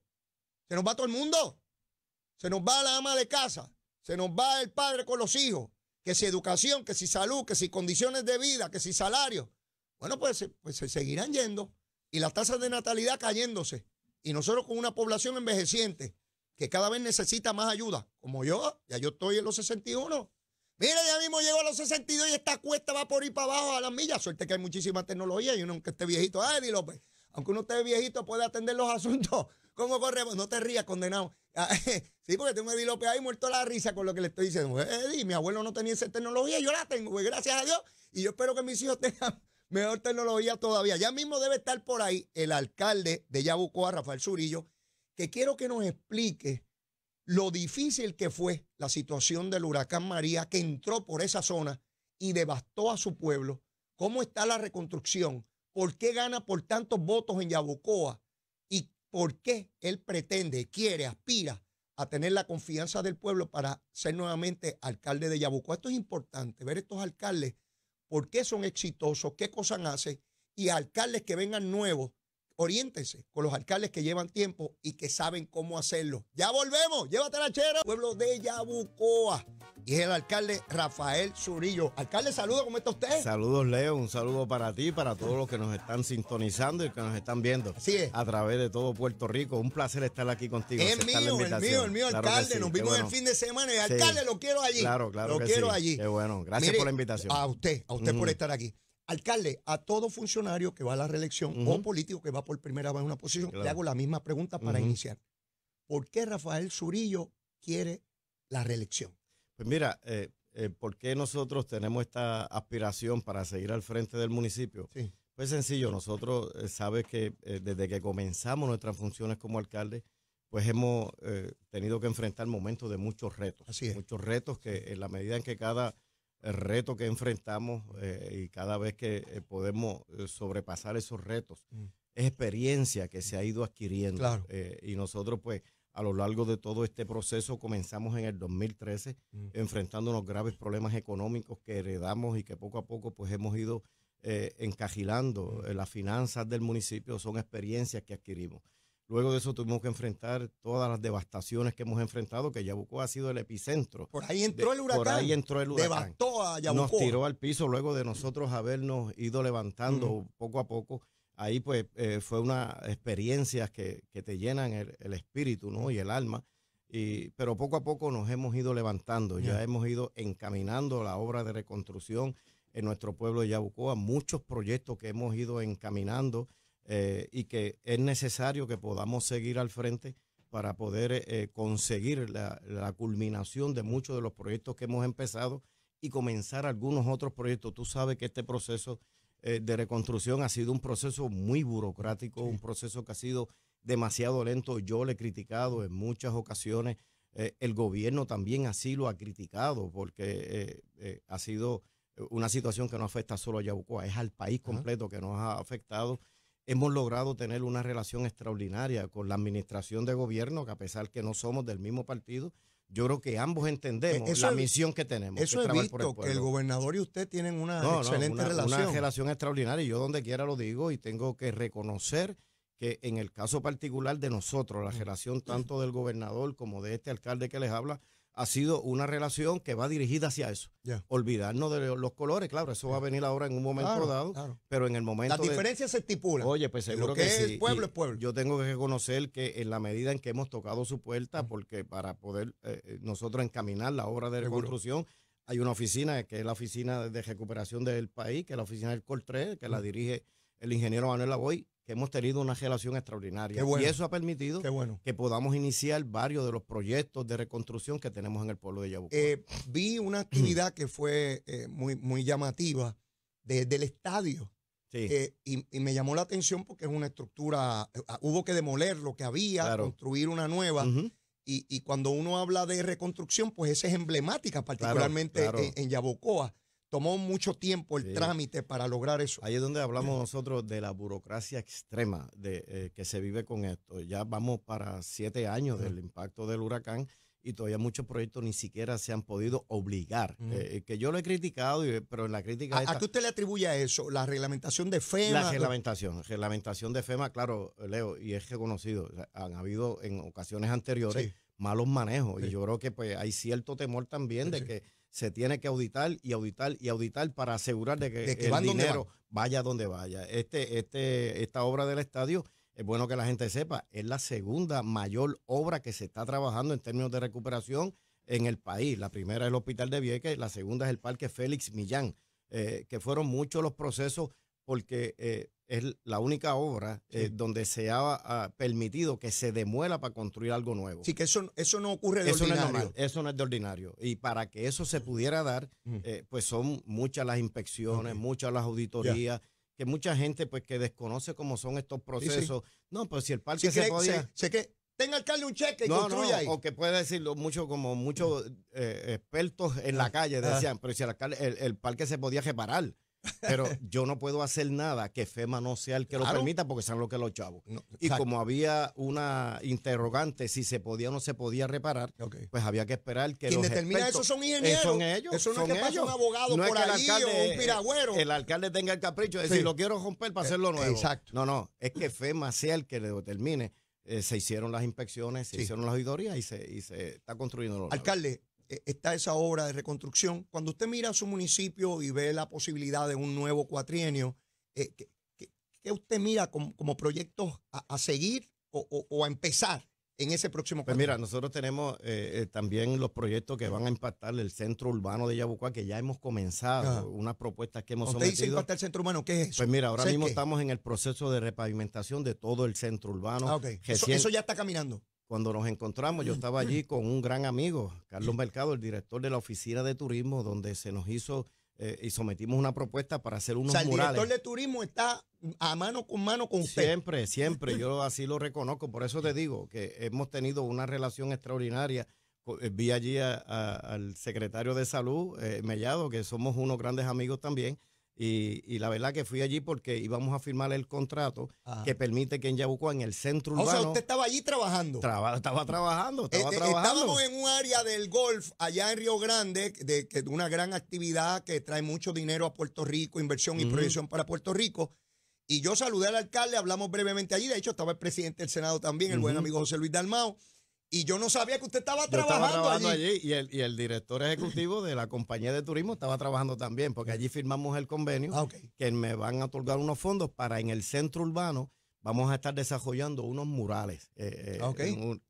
Se nos va todo el mundo. Se nos va la ama de casa. Se nos va el padre con los hijos. Que si educación, que si salud, que si condiciones de vida, que si salario. Bueno, pues, pues se seguirán yendo y las tasas de natalidad cayéndose. Y nosotros con una población envejeciente que cada vez necesita más ayuda, como yo, ya yo estoy en los 61. Mira, ya mismo llego a los 62 y esta cuesta va por ir para abajo a las millas. Suerte que hay muchísima tecnología y uno aunque esté viejito, ay, ah, Edilope, López, aunque uno esté viejito puede atender los asuntos. <laughs> ¿Cómo corremos? No te rías, condenado. Ah, <laughs> sí, porque tengo a Eddie López ahí muerto la risa con lo que le estoy diciendo. Eddie, mi abuelo no tenía esa tecnología, yo la tengo, pues, gracias a Dios. Y yo espero que mis hijos <laughs> tengan Mejor tecnología todavía. Ya mismo debe estar por ahí el alcalde de Yabucoa, Rafael Zurillo, que quiero que nos explique lo difícil que fue la situación del huracán María que entró por esa zona y devastó a su pueblo. ¿Cómo está la reconstrucción? ¿Por qué gana por tantos votos en Yabucoa? ¿Y por qué él pretende, quiere, aspira a tener la confianza del pueblo para ser nuevamente alcalde de Yabucoa? Esto es importante, ver estos alcaldes por qué son exitosos, qué cosas hacen, y alcaldes que vengan nuevos oriéntese con los alcaldes que llevan tiempo y que saben cómo hacerlo. Ya volvemos, llévate la chera, pueblo de Yabucoa. Y es el alcalde Rafael Zurillo. Alcalde, saludos, ¿cómo está usted? Saludos, Leo, un saludo para ti, para todos los que nos están sintonizando y que nos están viendo. Así es. A través de todo Puerto Rico. Un placer estar aquí contigo. Es mío, el mío, el mío, alcalde. nos vimos el fin de semana y alcalde lo quiero allí. Claro, claro. Lo quiero allí. Qué bueno, gracias por la invitación. A usted, a usted por estar aquí. Alcalde, a todo funcionario que va a la reelección o político que va por primera vez a una posición, le hago la misma pregunta para iniciar. ¿Por qué Rafael Zurillo quiere la reelección? Pues mira, eh, eh, ¿por qué nosotros tenemos esta aspiración para seguir al frente del municipio? Sí. Pues sencillo, nosotros sabemos eh, sabes que desde que comenzamos nuestras funciones como alcalde, pues hemos tenido que enfrentar momentos de muchos retos. Muchos retos que en la medida en que cada el reto que enfrentamos eh, y cada vez que eh, podemos eh, sobrepasar esos retos. Mm. Es experiencia que se ha ido adquiriendo. y nosotros, pues, a lo largo de todo este proceso, comenzamos en el 2013 mm. enfrentando unos graves problemas económicos que heredamos y que poco a poco, pues, hemos ido encajilando. Mm. las finanzas del municipio son experiencias que adquirimos. Luego de eso tuvimos que enfrentar todas las devastaciones que hemos enfrentado, que Yabucoa ha sido el epicentro. Por ahí entró el huracán. Por ahí entró el huracán. Devastó a Yabucoa. Nos tiró al piso luego de nosotros habernos ido levantando poco a poco. Ahí pues eh, fue una experiencia que, que te llenan el, espíritu ¿no? y el alma. Y, pero poco a poco nos hemos ido levantando, ya hemos ido encaminando la obra de reconstrucción en nuestro pueblo de Yabucoa, muchos proyectos que hemos ido encaminando eh, y que es necesario que podamos seguir al frente para poder eh, eh, conseguir la, culminación de muchos de los proyectos que hemos empezado y comenzar algunos otros proyectos. Tú sabes que este proceso de reconstrucción ha sido un proceso muy burocrático, un proceso que ha sido demasiado lento. Yo le he criticado en muchas ocasiones. el gobierno también así lo ha criticado porque ha sido una situación que no afecta solo a Yabucoa, es al país completo que nos ha afectado Hemos logrado tener una relación extraordinaria con la administración de gobierno, que a pesar que no somos del mismo partido, yo creo que ambos entendemos e-, la misión que tenemos. Eso es visto, el que el gobernador y usted tienen una excelente relación. Una relación extraordinaria, yo donde quiera lo digo y tengo que reconocer que en el caso particular de nosotros, la mm. relación tanto del gobernador como de este alcalde que les habla, ha sido una relación que va dirigida hacia eso. Olvidarnos de los colores, claro, eso va a venir ahora en un momento dado, pero en el momento. la diferencia se estipula. Oye, pues seguro que, es pueblo es pueblo. Yo tengo que reconocer que en la medida en que hemos tocado su puerta, porque para poder eh, eh, nosotros encaminar la obra de reconstrucción, hay una oficina que es la oficina de recuperación del país, que es la oficina del COL3, que la dirige el ingeniero Manuel Lavoy, hemos tenido una relación extraordinaria. y eso ha permitido que podamos iniciar varios de los proyectos de reconstrucción que tenemos en el pueblo de Yabucoa. Eh, vi una actividad que fue eh, muy, muy llamativa desde el estadio. Eh, y, me llamó la atención porque es una estructura, hubo que demoler lo que había, construir una nueva. y, cuando uno habla de reconstrucción, pues esa es emblemática, particularmente en Yabucoa tomó mucho tiempo el trámite para lograr eso. Ahí es donde hablamos nosotros de la burocracia extrema de, eh, que se vive con esto. Ya vamos para siete años del impacto del huracán y todavía muchos proyectos ni siquiera se han podido obligar. Eh, eh, que yo lo he criticado, pero en la crítica... ¿A, qué usted le atribuye eso? ¿La reglamentación de FEMA? La reglamentación. Reglamentación de FEMA, claro, Leo, y es reconocido. Han habido en ocasiones anteriores malos manejos y yo creo que pues hay cierto temor también de que se tiene que auditar y auditar y auditar para asegurar de que, el dinero vaya donde vaya. Este, este, esta obra del estadio, es bueno que la gente sepa, es la segunda mayor obra que se está trabajando en términos de recuperación en el país. La primera es el Hospital de Vieques, la segunda es el Parque Félix Millán, eh, que fueron muchos los procesos porque eh, es la única obra eh, donde se ha, ah, permitido que se demuela para construir algo nuevo. Así que eso, eso no ocurre de eso ordinario. No es normal, eso no es de ordinario. Y para que eso se pudiera dar, eh, pues son muchas las inspecciones, muchas las auditorías. que mucha gente pues que desconoce cómo son estos procesos. No, pero pues, si el parque se podía... Tenga tenga alcalde un cheque y construya ahí. O que puede decirlo mucho, como muchos expertos en la ah, calle ah. decían, pero si el, alcalde, el, parque se podía reparar. Pero yo no puedo hacer nada que FEMA no sea el que lo permita porque sean los que los chavos. y como había una interrogante si se podía o no se podía reparar, pues había que esperar que Quien determina eso son eh, ingenieros. Son ellos. Eso no son es que pasa un abogado por es que o un piragüero. El, alcalde tenga el capricho de decir, lo quiero romper para hacerlo eh, nuevo. Exacto. No, no, es que FEMA sea el que lo determine. Eh, se hicieron las inspecciones, se hicieron las auditorías y se, y se está construyendo. Alcalde, e, está esa obra de reconstrucción. Cuando usted mira su municipio y ve la posibilidad de un nuevo cuatrienio, eh, ¿qué, usted mira como, proyectos a, seguir o, a empezar en ese próximo cuatrienio? Pues mira, nosotros tenemos eh, eh, también los proyectos que van a impactar el centro urbano de Yabucoa, que ya hemos comenzado, unas propuestas que hemos ¿Usted dice impactar el centro urbano? ¿Qué es eso? Pues mira, ahora mismo estamos en el proceso de repavimentación de todo el centro urbano. Ah, eso ya está caminando. Cuando nos encontramos, yo estaba allí con un gran amigo, Carlos Mercado, el director de la oficina de turismo, donde se nos hizo eh, y sometimos una propuesta para hacer unos o el director de turismo está a mano con mano con usted. Siempre, siempre, yo así lo reconozco. Por eso te digo que hemos tenido una relación extraordinaria. Eh, vi allí al secretario de salud, eh, Mellado, que somos unos grandes amigos también y, la verdad que fui allí porque íbamos a firmar el contrato que permite que en Yabucoa, en el centro urbano. O sea, usted estaba allí trabajando. estaba eh, eh, trabajando, Estábamos en un área del golf allá en Río Grande, de, una gran actividad que trae mucho dinero a Puerto Rico, inversión y proyección para Puerto Rico. Y yo saludé al alcalde, hablamos brevemente allí. De hecho, estaba el presidente del Senado también, el buen amigo José Luis Dalmao. Y yo no sabía que usted estaba trabajando, allí. y, el, y, el, director ejecutivo de la compañía de turismo estaba trabajando también, porque allí firmamos el convenio ah, que me van a otorgar unos fondos para en el centro urbano vamos a estar desarrollando unos murales. Eh, eh, ah,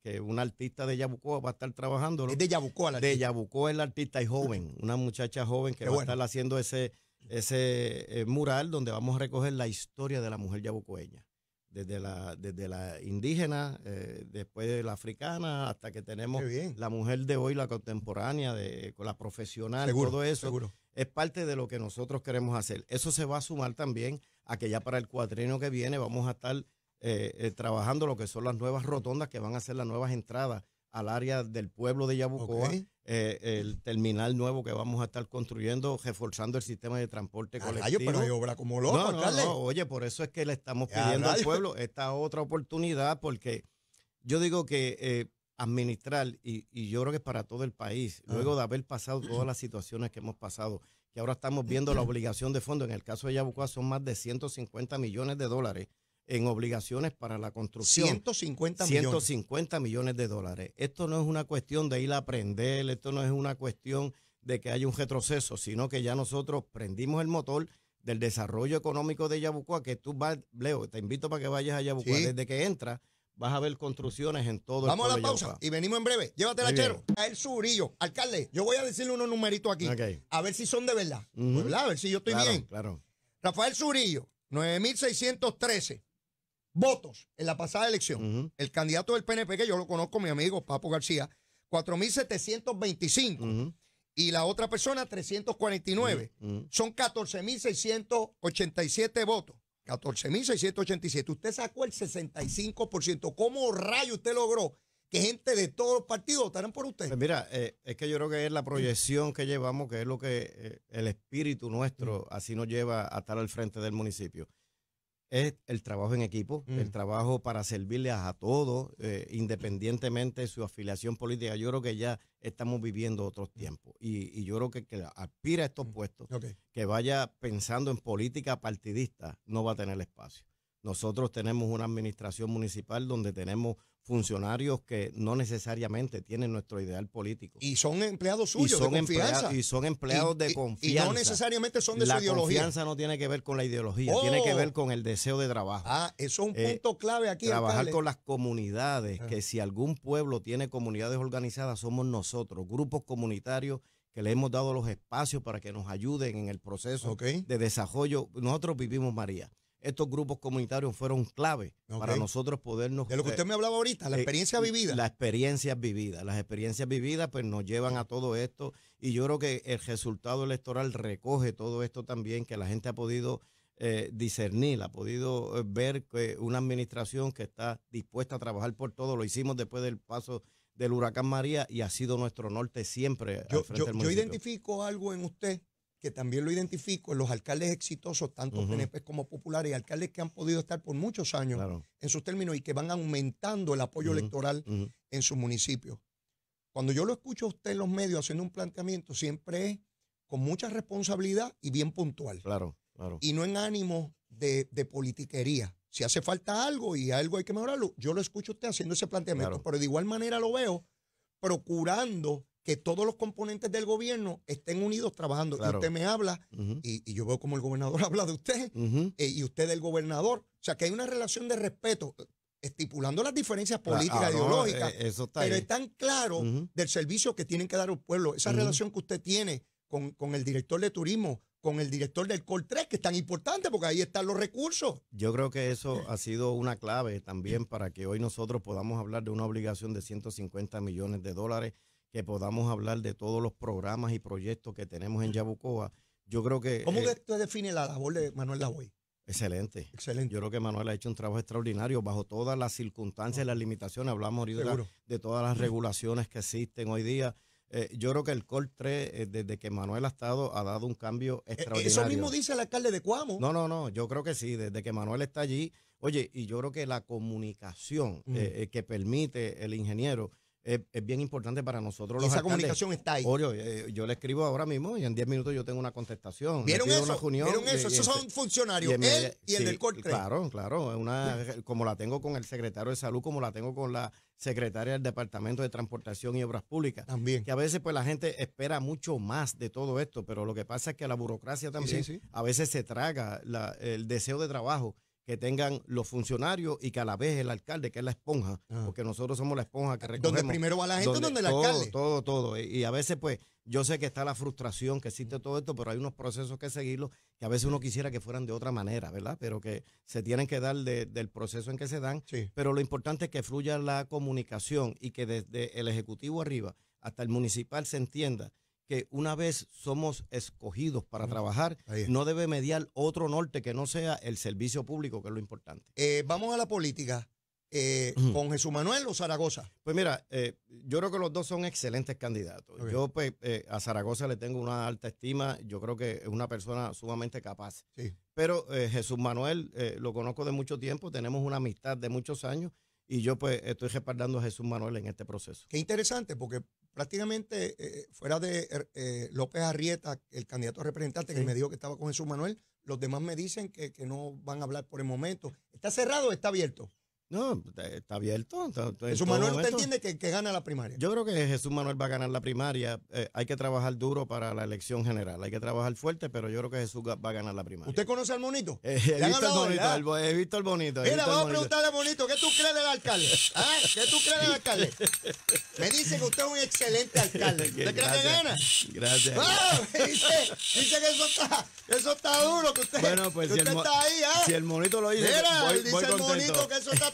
que un artista de Yabucoa va a estar trabajando. de Yabucoa la? De Yabucoa el artista y joven, una muchacha joven que va a estar haciendo ese, ese eh, mural donde vamos a recoger la historia de la mujer yabucoeña desde la, desde la indígena, eh, después de la africana, hasta que tenemos la mujer de hoy, la contemporánea, de, la profesional, todo eso. Es parte de lo que nosotros queremos hacer. Eso se va a sumar también a que ya para el cuatrino que viene vamos a estar eh, eh, trabajando lo que son las nuevas rotondas que van a ser las nuevas entradas al área del pueblo de Yabucoa. Eh, el terminal nuevo que vamos a estar construyendo, reforzando el sistema de transporte ah, colectivo. pero hay obra como loco, no, no, oye, por eso es que le estamos pidiendo al pueblo esta otra oportunidad, porque yo digo que eh, administrar, y, yo creo que para todo el país, ah. luego de haber pasado todas las situaciones que hemos pasado, que ahora estamos viendo la obligación de fondo, en el caso de Yabucoa son más de 150 millones de dólares en obligaciones para la construcción. 150 millones. 150 millones de dólares. Esto no es una cuestión de ir a aprender, esto no es una cuestión de que haya un retroceso, sino que ya nosotros prendimos el motor del desarrollo económico de Yabucoa, que tú vas, Leo, te invito para que vayas a Yabucoa. Desde que entras, vas a ver construcciones en todo Vamos el Vamos a la pausa y venimos en breve. Llévatela, Chero. A Zurillo, Surillo. Alcalde, yo voy a decirle unos numeritos aquí. A ver si son de verdad. A ver si yo estoy bien. Claro. Rafael Surillo, 9613 votos en la pasada elección, el candidato del PNP, que yo lo conozco, mi amigo Papo García, 4.725. Y la otra persona, 349. Son 14.687 votos. 14.687. Usted sacó el 65%. ¿Cómo rayo usted logró que gente de todos los partidos votaran por usted? Pues mira, eh, es que yo creo que es la proyección que llevamos, que es lo que eh, el espíritu nuestro mm. así nos lleva a estar al frente del municipio es el trabajo en equipo, el mm. trabajo para servirles a, todos, eh, independientemente de su afiliación política. Yo creo que ya estamos viviendo otros mm. tiempos y, y yo creo que que aspira a estos mm. puestos, que vaya pensando en política partidista, no va a tener espacio. Nosotros tenemos una administración municipal donde tenemos funcionarios que no necesariamente tienen nuestro ideal político. Y son empleados suyos y son de y son empleados de confianza. Y, no necesariamente son de la su ideología. La confianza no tiene que ver con la ideología, tiene que oh. ver con el deseo de trabajo. Ah, eso es un eh, punto clave aquí. Trabajar con las comunidades, ah. que si algún pueblo tiene comunidades organizadas, somos nosotros, grupos comunitarios que le hemos dado los espacios para que nos ayuden en el proceso de desarrollo. Nosotros vivimos María estos grupos comunitarios fueron clave para nosotros podernos... De lo que eh, usted me hablaba ahorita, la eh, experiencia eh, vivida. La experiencia vivida. las experiencias vividas pues nos llevan a todo esto y yo creo que el resultado electoral recoge todo esto también, que la gente ha podido discernir, ha podido ver que una administración que está dispuesta a trabajar por todo, lo hicimos después del paso del huracán María y ha sido nuestro norte siempre. al frente yo identifico algo en usted que también lo identifico, en los alcaldes exitosos, tanto PNP como populares, alcaldes que han podido estar por muchos años en sus términos y que van aumentando el apoyo electoral en su municipio. Cuando yo lo escucho a usted en los medios haciendo un planteamiento, siempre es con mucha responsabilidad y bien puntual. Claro, claro. Y no en ánimo de, politiquería. Si hace falta algo y algo hay que mejorarlo, yo lo escucho a usted haciendo ese planteamiento, pero de igual manera lo veo procurando que todos los componentes del gobierno estén unidos trabajando. Y usted me habla y, yo veo como el gobernador <laughs> habla de usted eh, y usted del gobernador. O sea, que hay una relación de respeto eh, estipulando las diferencias políticas, ah, ideológicas, eh, pero ahí. tan claro del servicio que tienen que dar al pueblo. Esa relación que usted tiene con, con el director de turismo, con el director del Col 3, que es tan importante porque ahí están los recursos. Yo creo que eso ha sido una clave también para que hoy nosotros podamos hablar de una obligación de 150 millones de dólares que podamos hablar de todos los programas y proyectos que tenemos en Yabucoa. Yo creo que... ¿Cómo eh, usted define la labor de Manuel Lavoy? Excelente. Excelente. Yo creo que Manuel ha hecho un trabajo extraordinario bajo todas las circunstancias y las ah. limitaciones. Hablamos ahorita de todas las regulaciones que existen hoy día. Eh, yo creo que el COL 3, eh, desde que Manuel ha estado, ha dado un cambio extraordinario. Eso mismo dice el alcalde de Cuamo. No, no, no, yo creo que sí, desde que Manuel está allí. Oye, y yo creo que la comunicación que permite el ingeniero, es, bien importante para nosotros. los esa comunicación está ahí. Oye, eh, yo le escribo ahora mismo y en 10 minutos yo tengo una contestación. ¿Vieron eso? ¿Vieron eso? Esos este, son funcionarios, él, y el del corte. Claro, claro. Una, como la tengo con el secretario de Salud, como la tengo con la secretaria del Departamento de Transportación y Obras Públicas. También. Que a veces pues la gente espera mucho más de todo esto, pero lo que pasa es que la burocracia también a veces se traga el deseo de trabajo que tengan los funcionarios y que a la vez el alcalde, que es la esponja, ah. porque nosotros somos la esponja que ah, recogemos. Donde primero va la gente, donde, donde el todo, alcalde. Todo, todo. Y a veces, pues, yo sé que está la frustración, que existe todo esto, pero hay unos procesos que seguirlos que a veces uno quisiera que fueran de otra manera, ¿verdad? Pero que se tienen que dar del proceso en que se dan. Pero lo importante es que fluya la comunicación y que desde el Ejecutivo arriba hasta el municipal se entienda que una vez somos escogidos para trabajar, no debe mediar otro norte que no sea el servicio público, que es lo importante. Eh, vamos a la política. Eh, ¿Con Jesús Manuel o Zaragoza? Pues mira, eh, yo creo que los dos son excelentes candidatos. Yo pues, a Zaragoza le tengo una alta estima, yo creo que es una persona sumamente capaz. Pero Jesús Manuel lo conozco de mucho tiempo, tenemos una amistad de muchos años y yo pues estoy respaldando a Jesús Manuel en este proceso. Qué interesante, porque prácticamente eh, fuera de er, eh, López Arrieta, el candidato a representante que me dijo que estaba con Jesús Manuel, los demás me dicen que, que, no van a hablar por el momento. ¿Está cerrado o está abierto? No, está abierto. Jesús Manuel, ¿usted entiende que, gana la primaria? Yo creo que Jesús Manuel va a ganar la primaria. Eh, hay que trabajar duro para la elección general. Hay que trabajar fuerte, pero yo creo que Jesús va a ganar la primaria. ¿Usted conoce al monito? Eh, he, visto al bonito he, visto al bonito, Mira, vamos a preguntarle al monito, ¿qué tú crees del alcalde? <laughs> ¿Ah? ¿Qué tú crees del alcalde? Me dice que usted es un excelente alcalde. ¿Usted cree que gana? Gracias. Ah, dice, que eso está, eso está duro, que usted, bueno, pues, está ahí. ¿ah? Si el monito lo dice, Mira, voy, dice el monito que eso está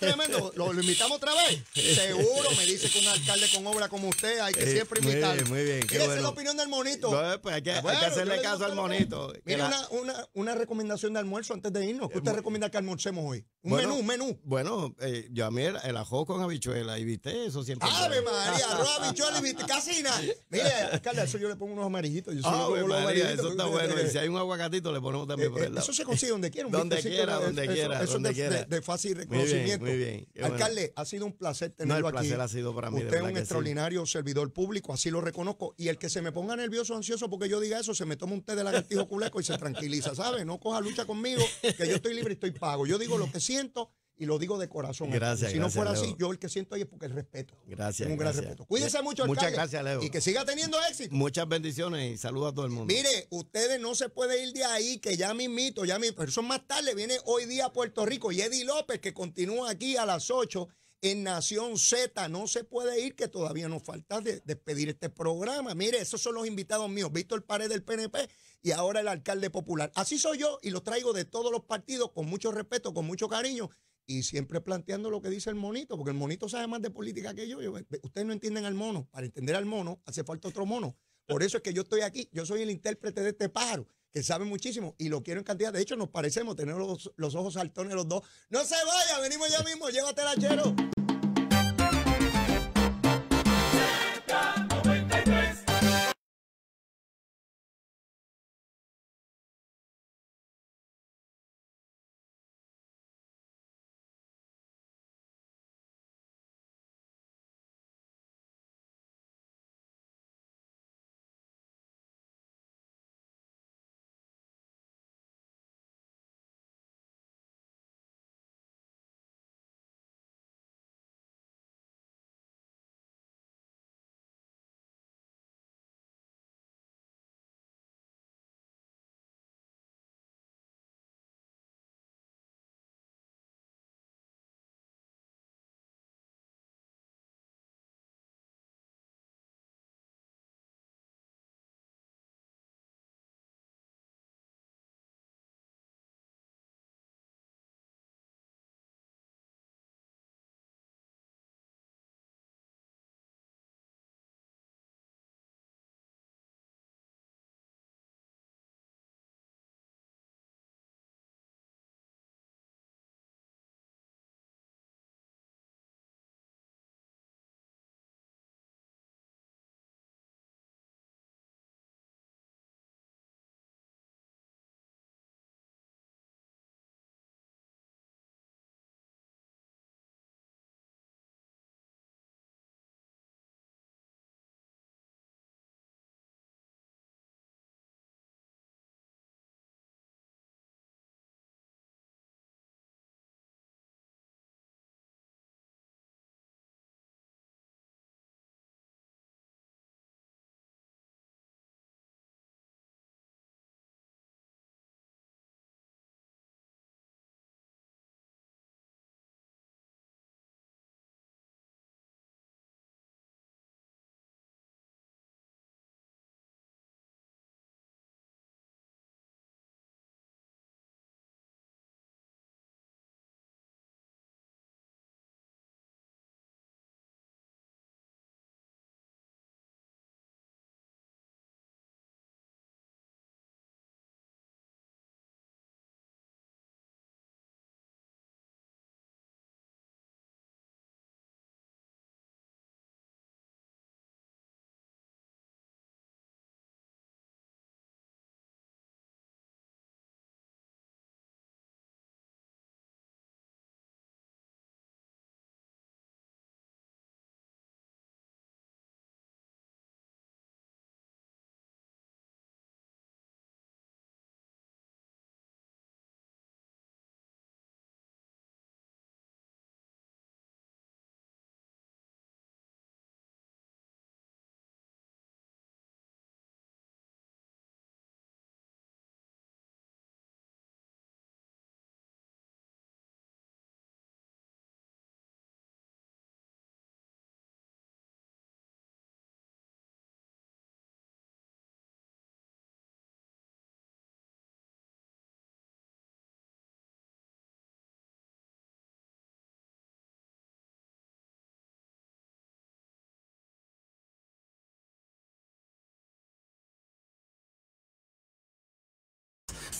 lo, invitamos otra vez. <laughs> Seguro, me dice que un alcalde con obra como usted hay que eh, siempre invitar Muy bien, es la opinión del monito. pues hay, que, hacerle caso al monito. Mira, una, una, recomendación de almuerzo antes de irnos. ¿Qué usted recomienda que almorcemos hoy? Un menú, un menú. Bueno, eh, yo a mí el, el, con habichuela y viste eso siempre. ¡Ave María! Arroz, habichuela y viste Casina <laughs> Mire, alcalde, eso yo le pongo unos amarillitos. Yo María, eso está bueno. Y si hay un aguacatito, le ponemos también eh, por Eso se consigue donde quiera. Donde quiera, donde quiera. Eso es de fácil reconocimiento bien. Alcalde, ha sido un placer tenerlo aquí. ha sido para Usted es un extraordinario servidor público, así lo reconozco. Y el que se me ponga nervioso, ansioso porque yo diga eso, se me toma un té de lagartijo culeco y se tranquiliza, ¿sabe? No coja lucha conmigo, que yo estoy libre y estoy pago. Yo digo lo que siento y lo digo de corazón. Gracias. Si no fuera así, yo el que siento ahí es porque el respeto. Gracias. Un gran respeto. cuídese mucho, Muchas gracias, Leo. Y que siga teniendo éxito. Muchas bendiciones y saludos a todo el mundo. Mire, ustedes no se pueden ir de ahí, que ya mito, ya mismito. Pero son más tarde, viene hoy día a Puerto Rico y Eddie López, que continúa aquí a las 8 en Nación Z. No se puede ir, que todavía nos falta despedir este programa. Mire, esos son los invitados míos, Víctor Pared del PNP y ahora el alcalde popular. Así soy yo y lo traigo de todos los partidos con mucho respeto, con mucho cariño y siempre planteando lo que dice el monito, porque el monito sabe más de política que yo. Eh, ustedes no entienden al mono. Para entender al mono hace falta otro mono. Por eso es que yo estoy aquí. Yo soy el intérprete de este pájaro, que sabe muchísimo y lo quiero en cantidad. De hecho, nos parecemos tener los, ojos saltones los dos. No se vaya, venimos ya mismo. a chero.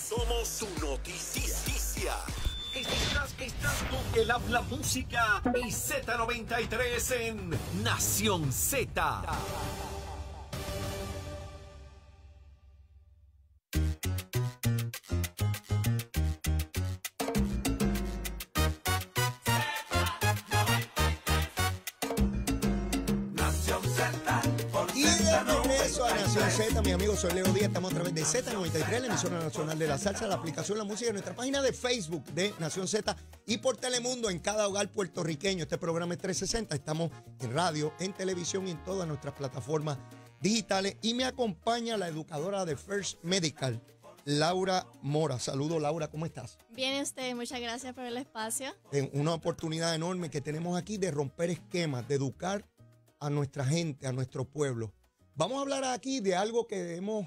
Somos su noticia. Estás, estás con el habla música y Z93 en Nación Z. amigos, soy Leo Díaz. Estamos a través de Z93, la emisión nacional de la salsa, la aplicación La Música, nuestra página de Facebook de Nación Z y por Telemundo en cada hogar puertorriqueño. Este programa es 360. Estamos en radio, en televisión y en todas nuestras plataformas digitales. Y me acompaña la educadora de First Medical, Laura Mora. Saludo, Laura, ¿cómo estás? Bien, usted, muchas gracias por el espacio. una oportunidad enorme que tenemos aquí de romper esquemas, de educar a nuestra gente, a nuestro pueblo. Vamos a hablar aquí de algo que hemos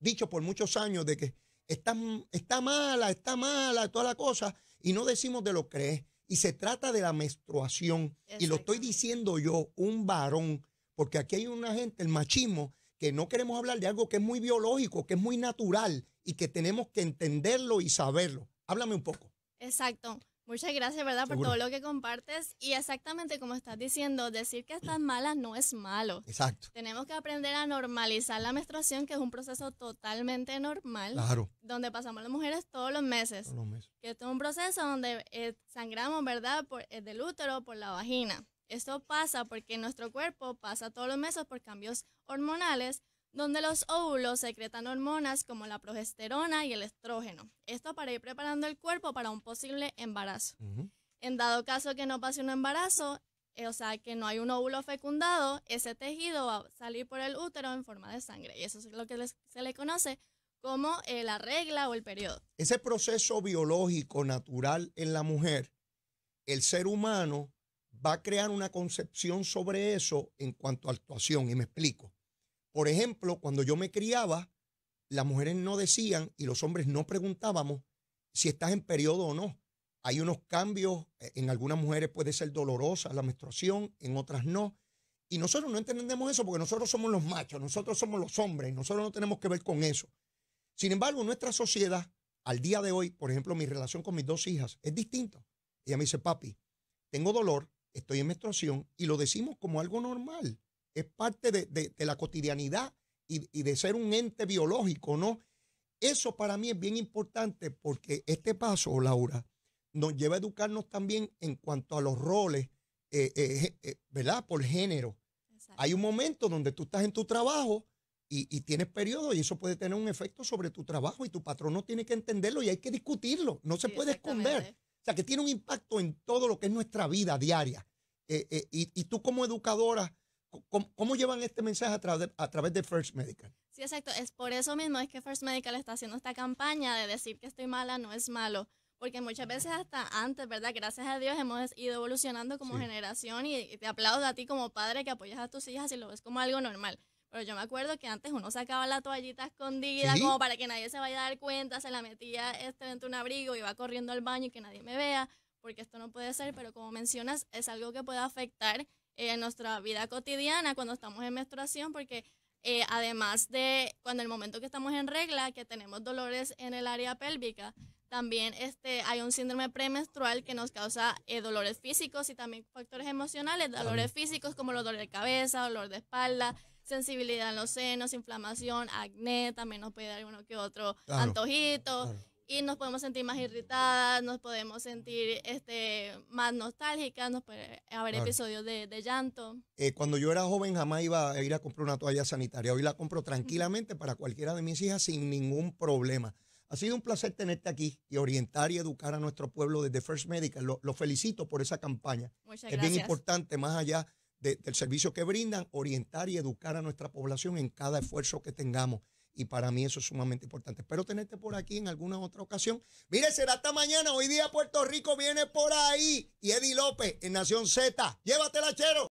dicho por muchos años, de que está, está mala, está mala, toda la cosa, y no decimos de lo que es. Y se trata de la menstruación. Y lo estoy diciendo yo, un varón, porque aquí hay una gente, el machismo, que no queremos hablar de algo que es muy biológico, que es muy natural y que tenemos que entenderlo y saberlo. Háblame un poco. Exacto. Muchas gracias, ¿verdad? Por todo lo que compartes. Y exactamente como estás diciendo, decir que estás mala no es malo. Exacto. Tenemos que aprender a normalizar la menstruación, que es un proceso totalmente normal. Claro. Donde pasamos las mujeres todos los meses. Todos los meses. Que es un proceso donde eh, sangramos, ¿verdad? Por, el eh, del útero, por la vagina. Esto pasa porque nuestro cuerpo pasa todos los meses por cambios hormonales donde los óvulos secretan hormonas como la progesterona y el estrógeno. Esto para ir preparando el cuerpo para un posible embarazo. En dado caso que no pase un embarazo, eh, o sea, que no hay un óvulo fecundado, ese tejido va a salir por el útero en forma de sangre. Y eso es lo que se le conoce como eh, la regla o el periodo. Ese proceso biológico natural en la mujer, el ser humano va a crear una concepción sobre eso en cuanto a actuación. Y me explico. Por ejemplo, cuando yo me criaba, las mujeres no decían y los hombres no preguntábamos si estás en periodo o no. Hay unos cambios, eh, en algunas mujeres puede ser dolorosa la menstruación, en otras no. Y nosotros no entendemos eso porque nosotros somos los machos, nosotros somos los hombres, nosotros no tenemos que ver con eso. Sin embargo, nuestra sociedad, al día de hoy, por ejemplo, mi relación con mis dos hijas es distinta. Ella me dice, papi, tengo dolor, estoy en menstruación y lo decimos como algo normal es parte de, la cotidianidad y, de ser un ente biológico, ¿no? Eso para mí es bien importante porque este paso, Laura, nos lleva a educarnos también en cuanto a los roles, eh, eh, eh, ¿verdad? Por género. Hay un momento donde tú estás en tu trabajo y, tienes periodo y eso puede tener un efecto sobre tu trabajo y tu patrón no tiene que entenderlo y hay que discutirlo, no se puede esconder. O sea, que tiene un impacto en todo lo que es nuestra vida diaria. Y, y tú como educadora ¿Cómo, llevan este mensaje a, través de First Medical? Sí, exacto. Es por eso mismo es que First Medical está haciendo esta campaña de decir que estoy mala no es malo. Porque muchas veces hasta antes, ¿verdad? Gracias a Dios hemos ido evolucionando como generación y, te aplaudo a ti como padre que apoyas a tus hijas y lo ves como algo normal. Pero yo me acuerdo que antes uno sacaba la toallita escondida como para que nadie se vaya a dar cuenta, se la metía este dentro de un abrigo, y iba corriendo al baño y que nadie me vea, porque esto no puede ser, pero como mencionas, es algo que puede afectar en nuestra vida cotidiana cuando estamos en menstruación, porque eh, además de cuando el momento que estamos en regla, que tenemos dolores en el área pélvica, también este, hay un síndrome premenstrual que nos causa eh, dolores físicos y también factores emocionales, dolores físicos como los dolores de cabeza, dolor de espalda, sensibilidad en los senos, inflamación, acné, también nos puede dar uno que otro antojito y nos podemos sentir más irritadas, nos podemos sentir este, más nostálgicas, nos puede haber episodios de, de llanto. Eh, cuando yo era joven jamás iba a ir a comprar una toalla sanitaria, hoy la compro tranquilamente para cualquiera de mis hijas sin ningún problema. Ha sido un placer tenerte aquí y orientar y educar a nuestro pueblo desde First Medical. Lo, felicito por esa campaña. es bien importante, más allá del servicio que brindan, orientar y educar a nuestra población en cada esfuerzo que tengamos y para mí eso es sumamente importante. Espero tenerte por aquí en alguna otra ocasión. Mire, será hasta mañana. Hoy día Puerto Rico viene por ahí. Y Eddie López en Nación Z. Llévatela, chero.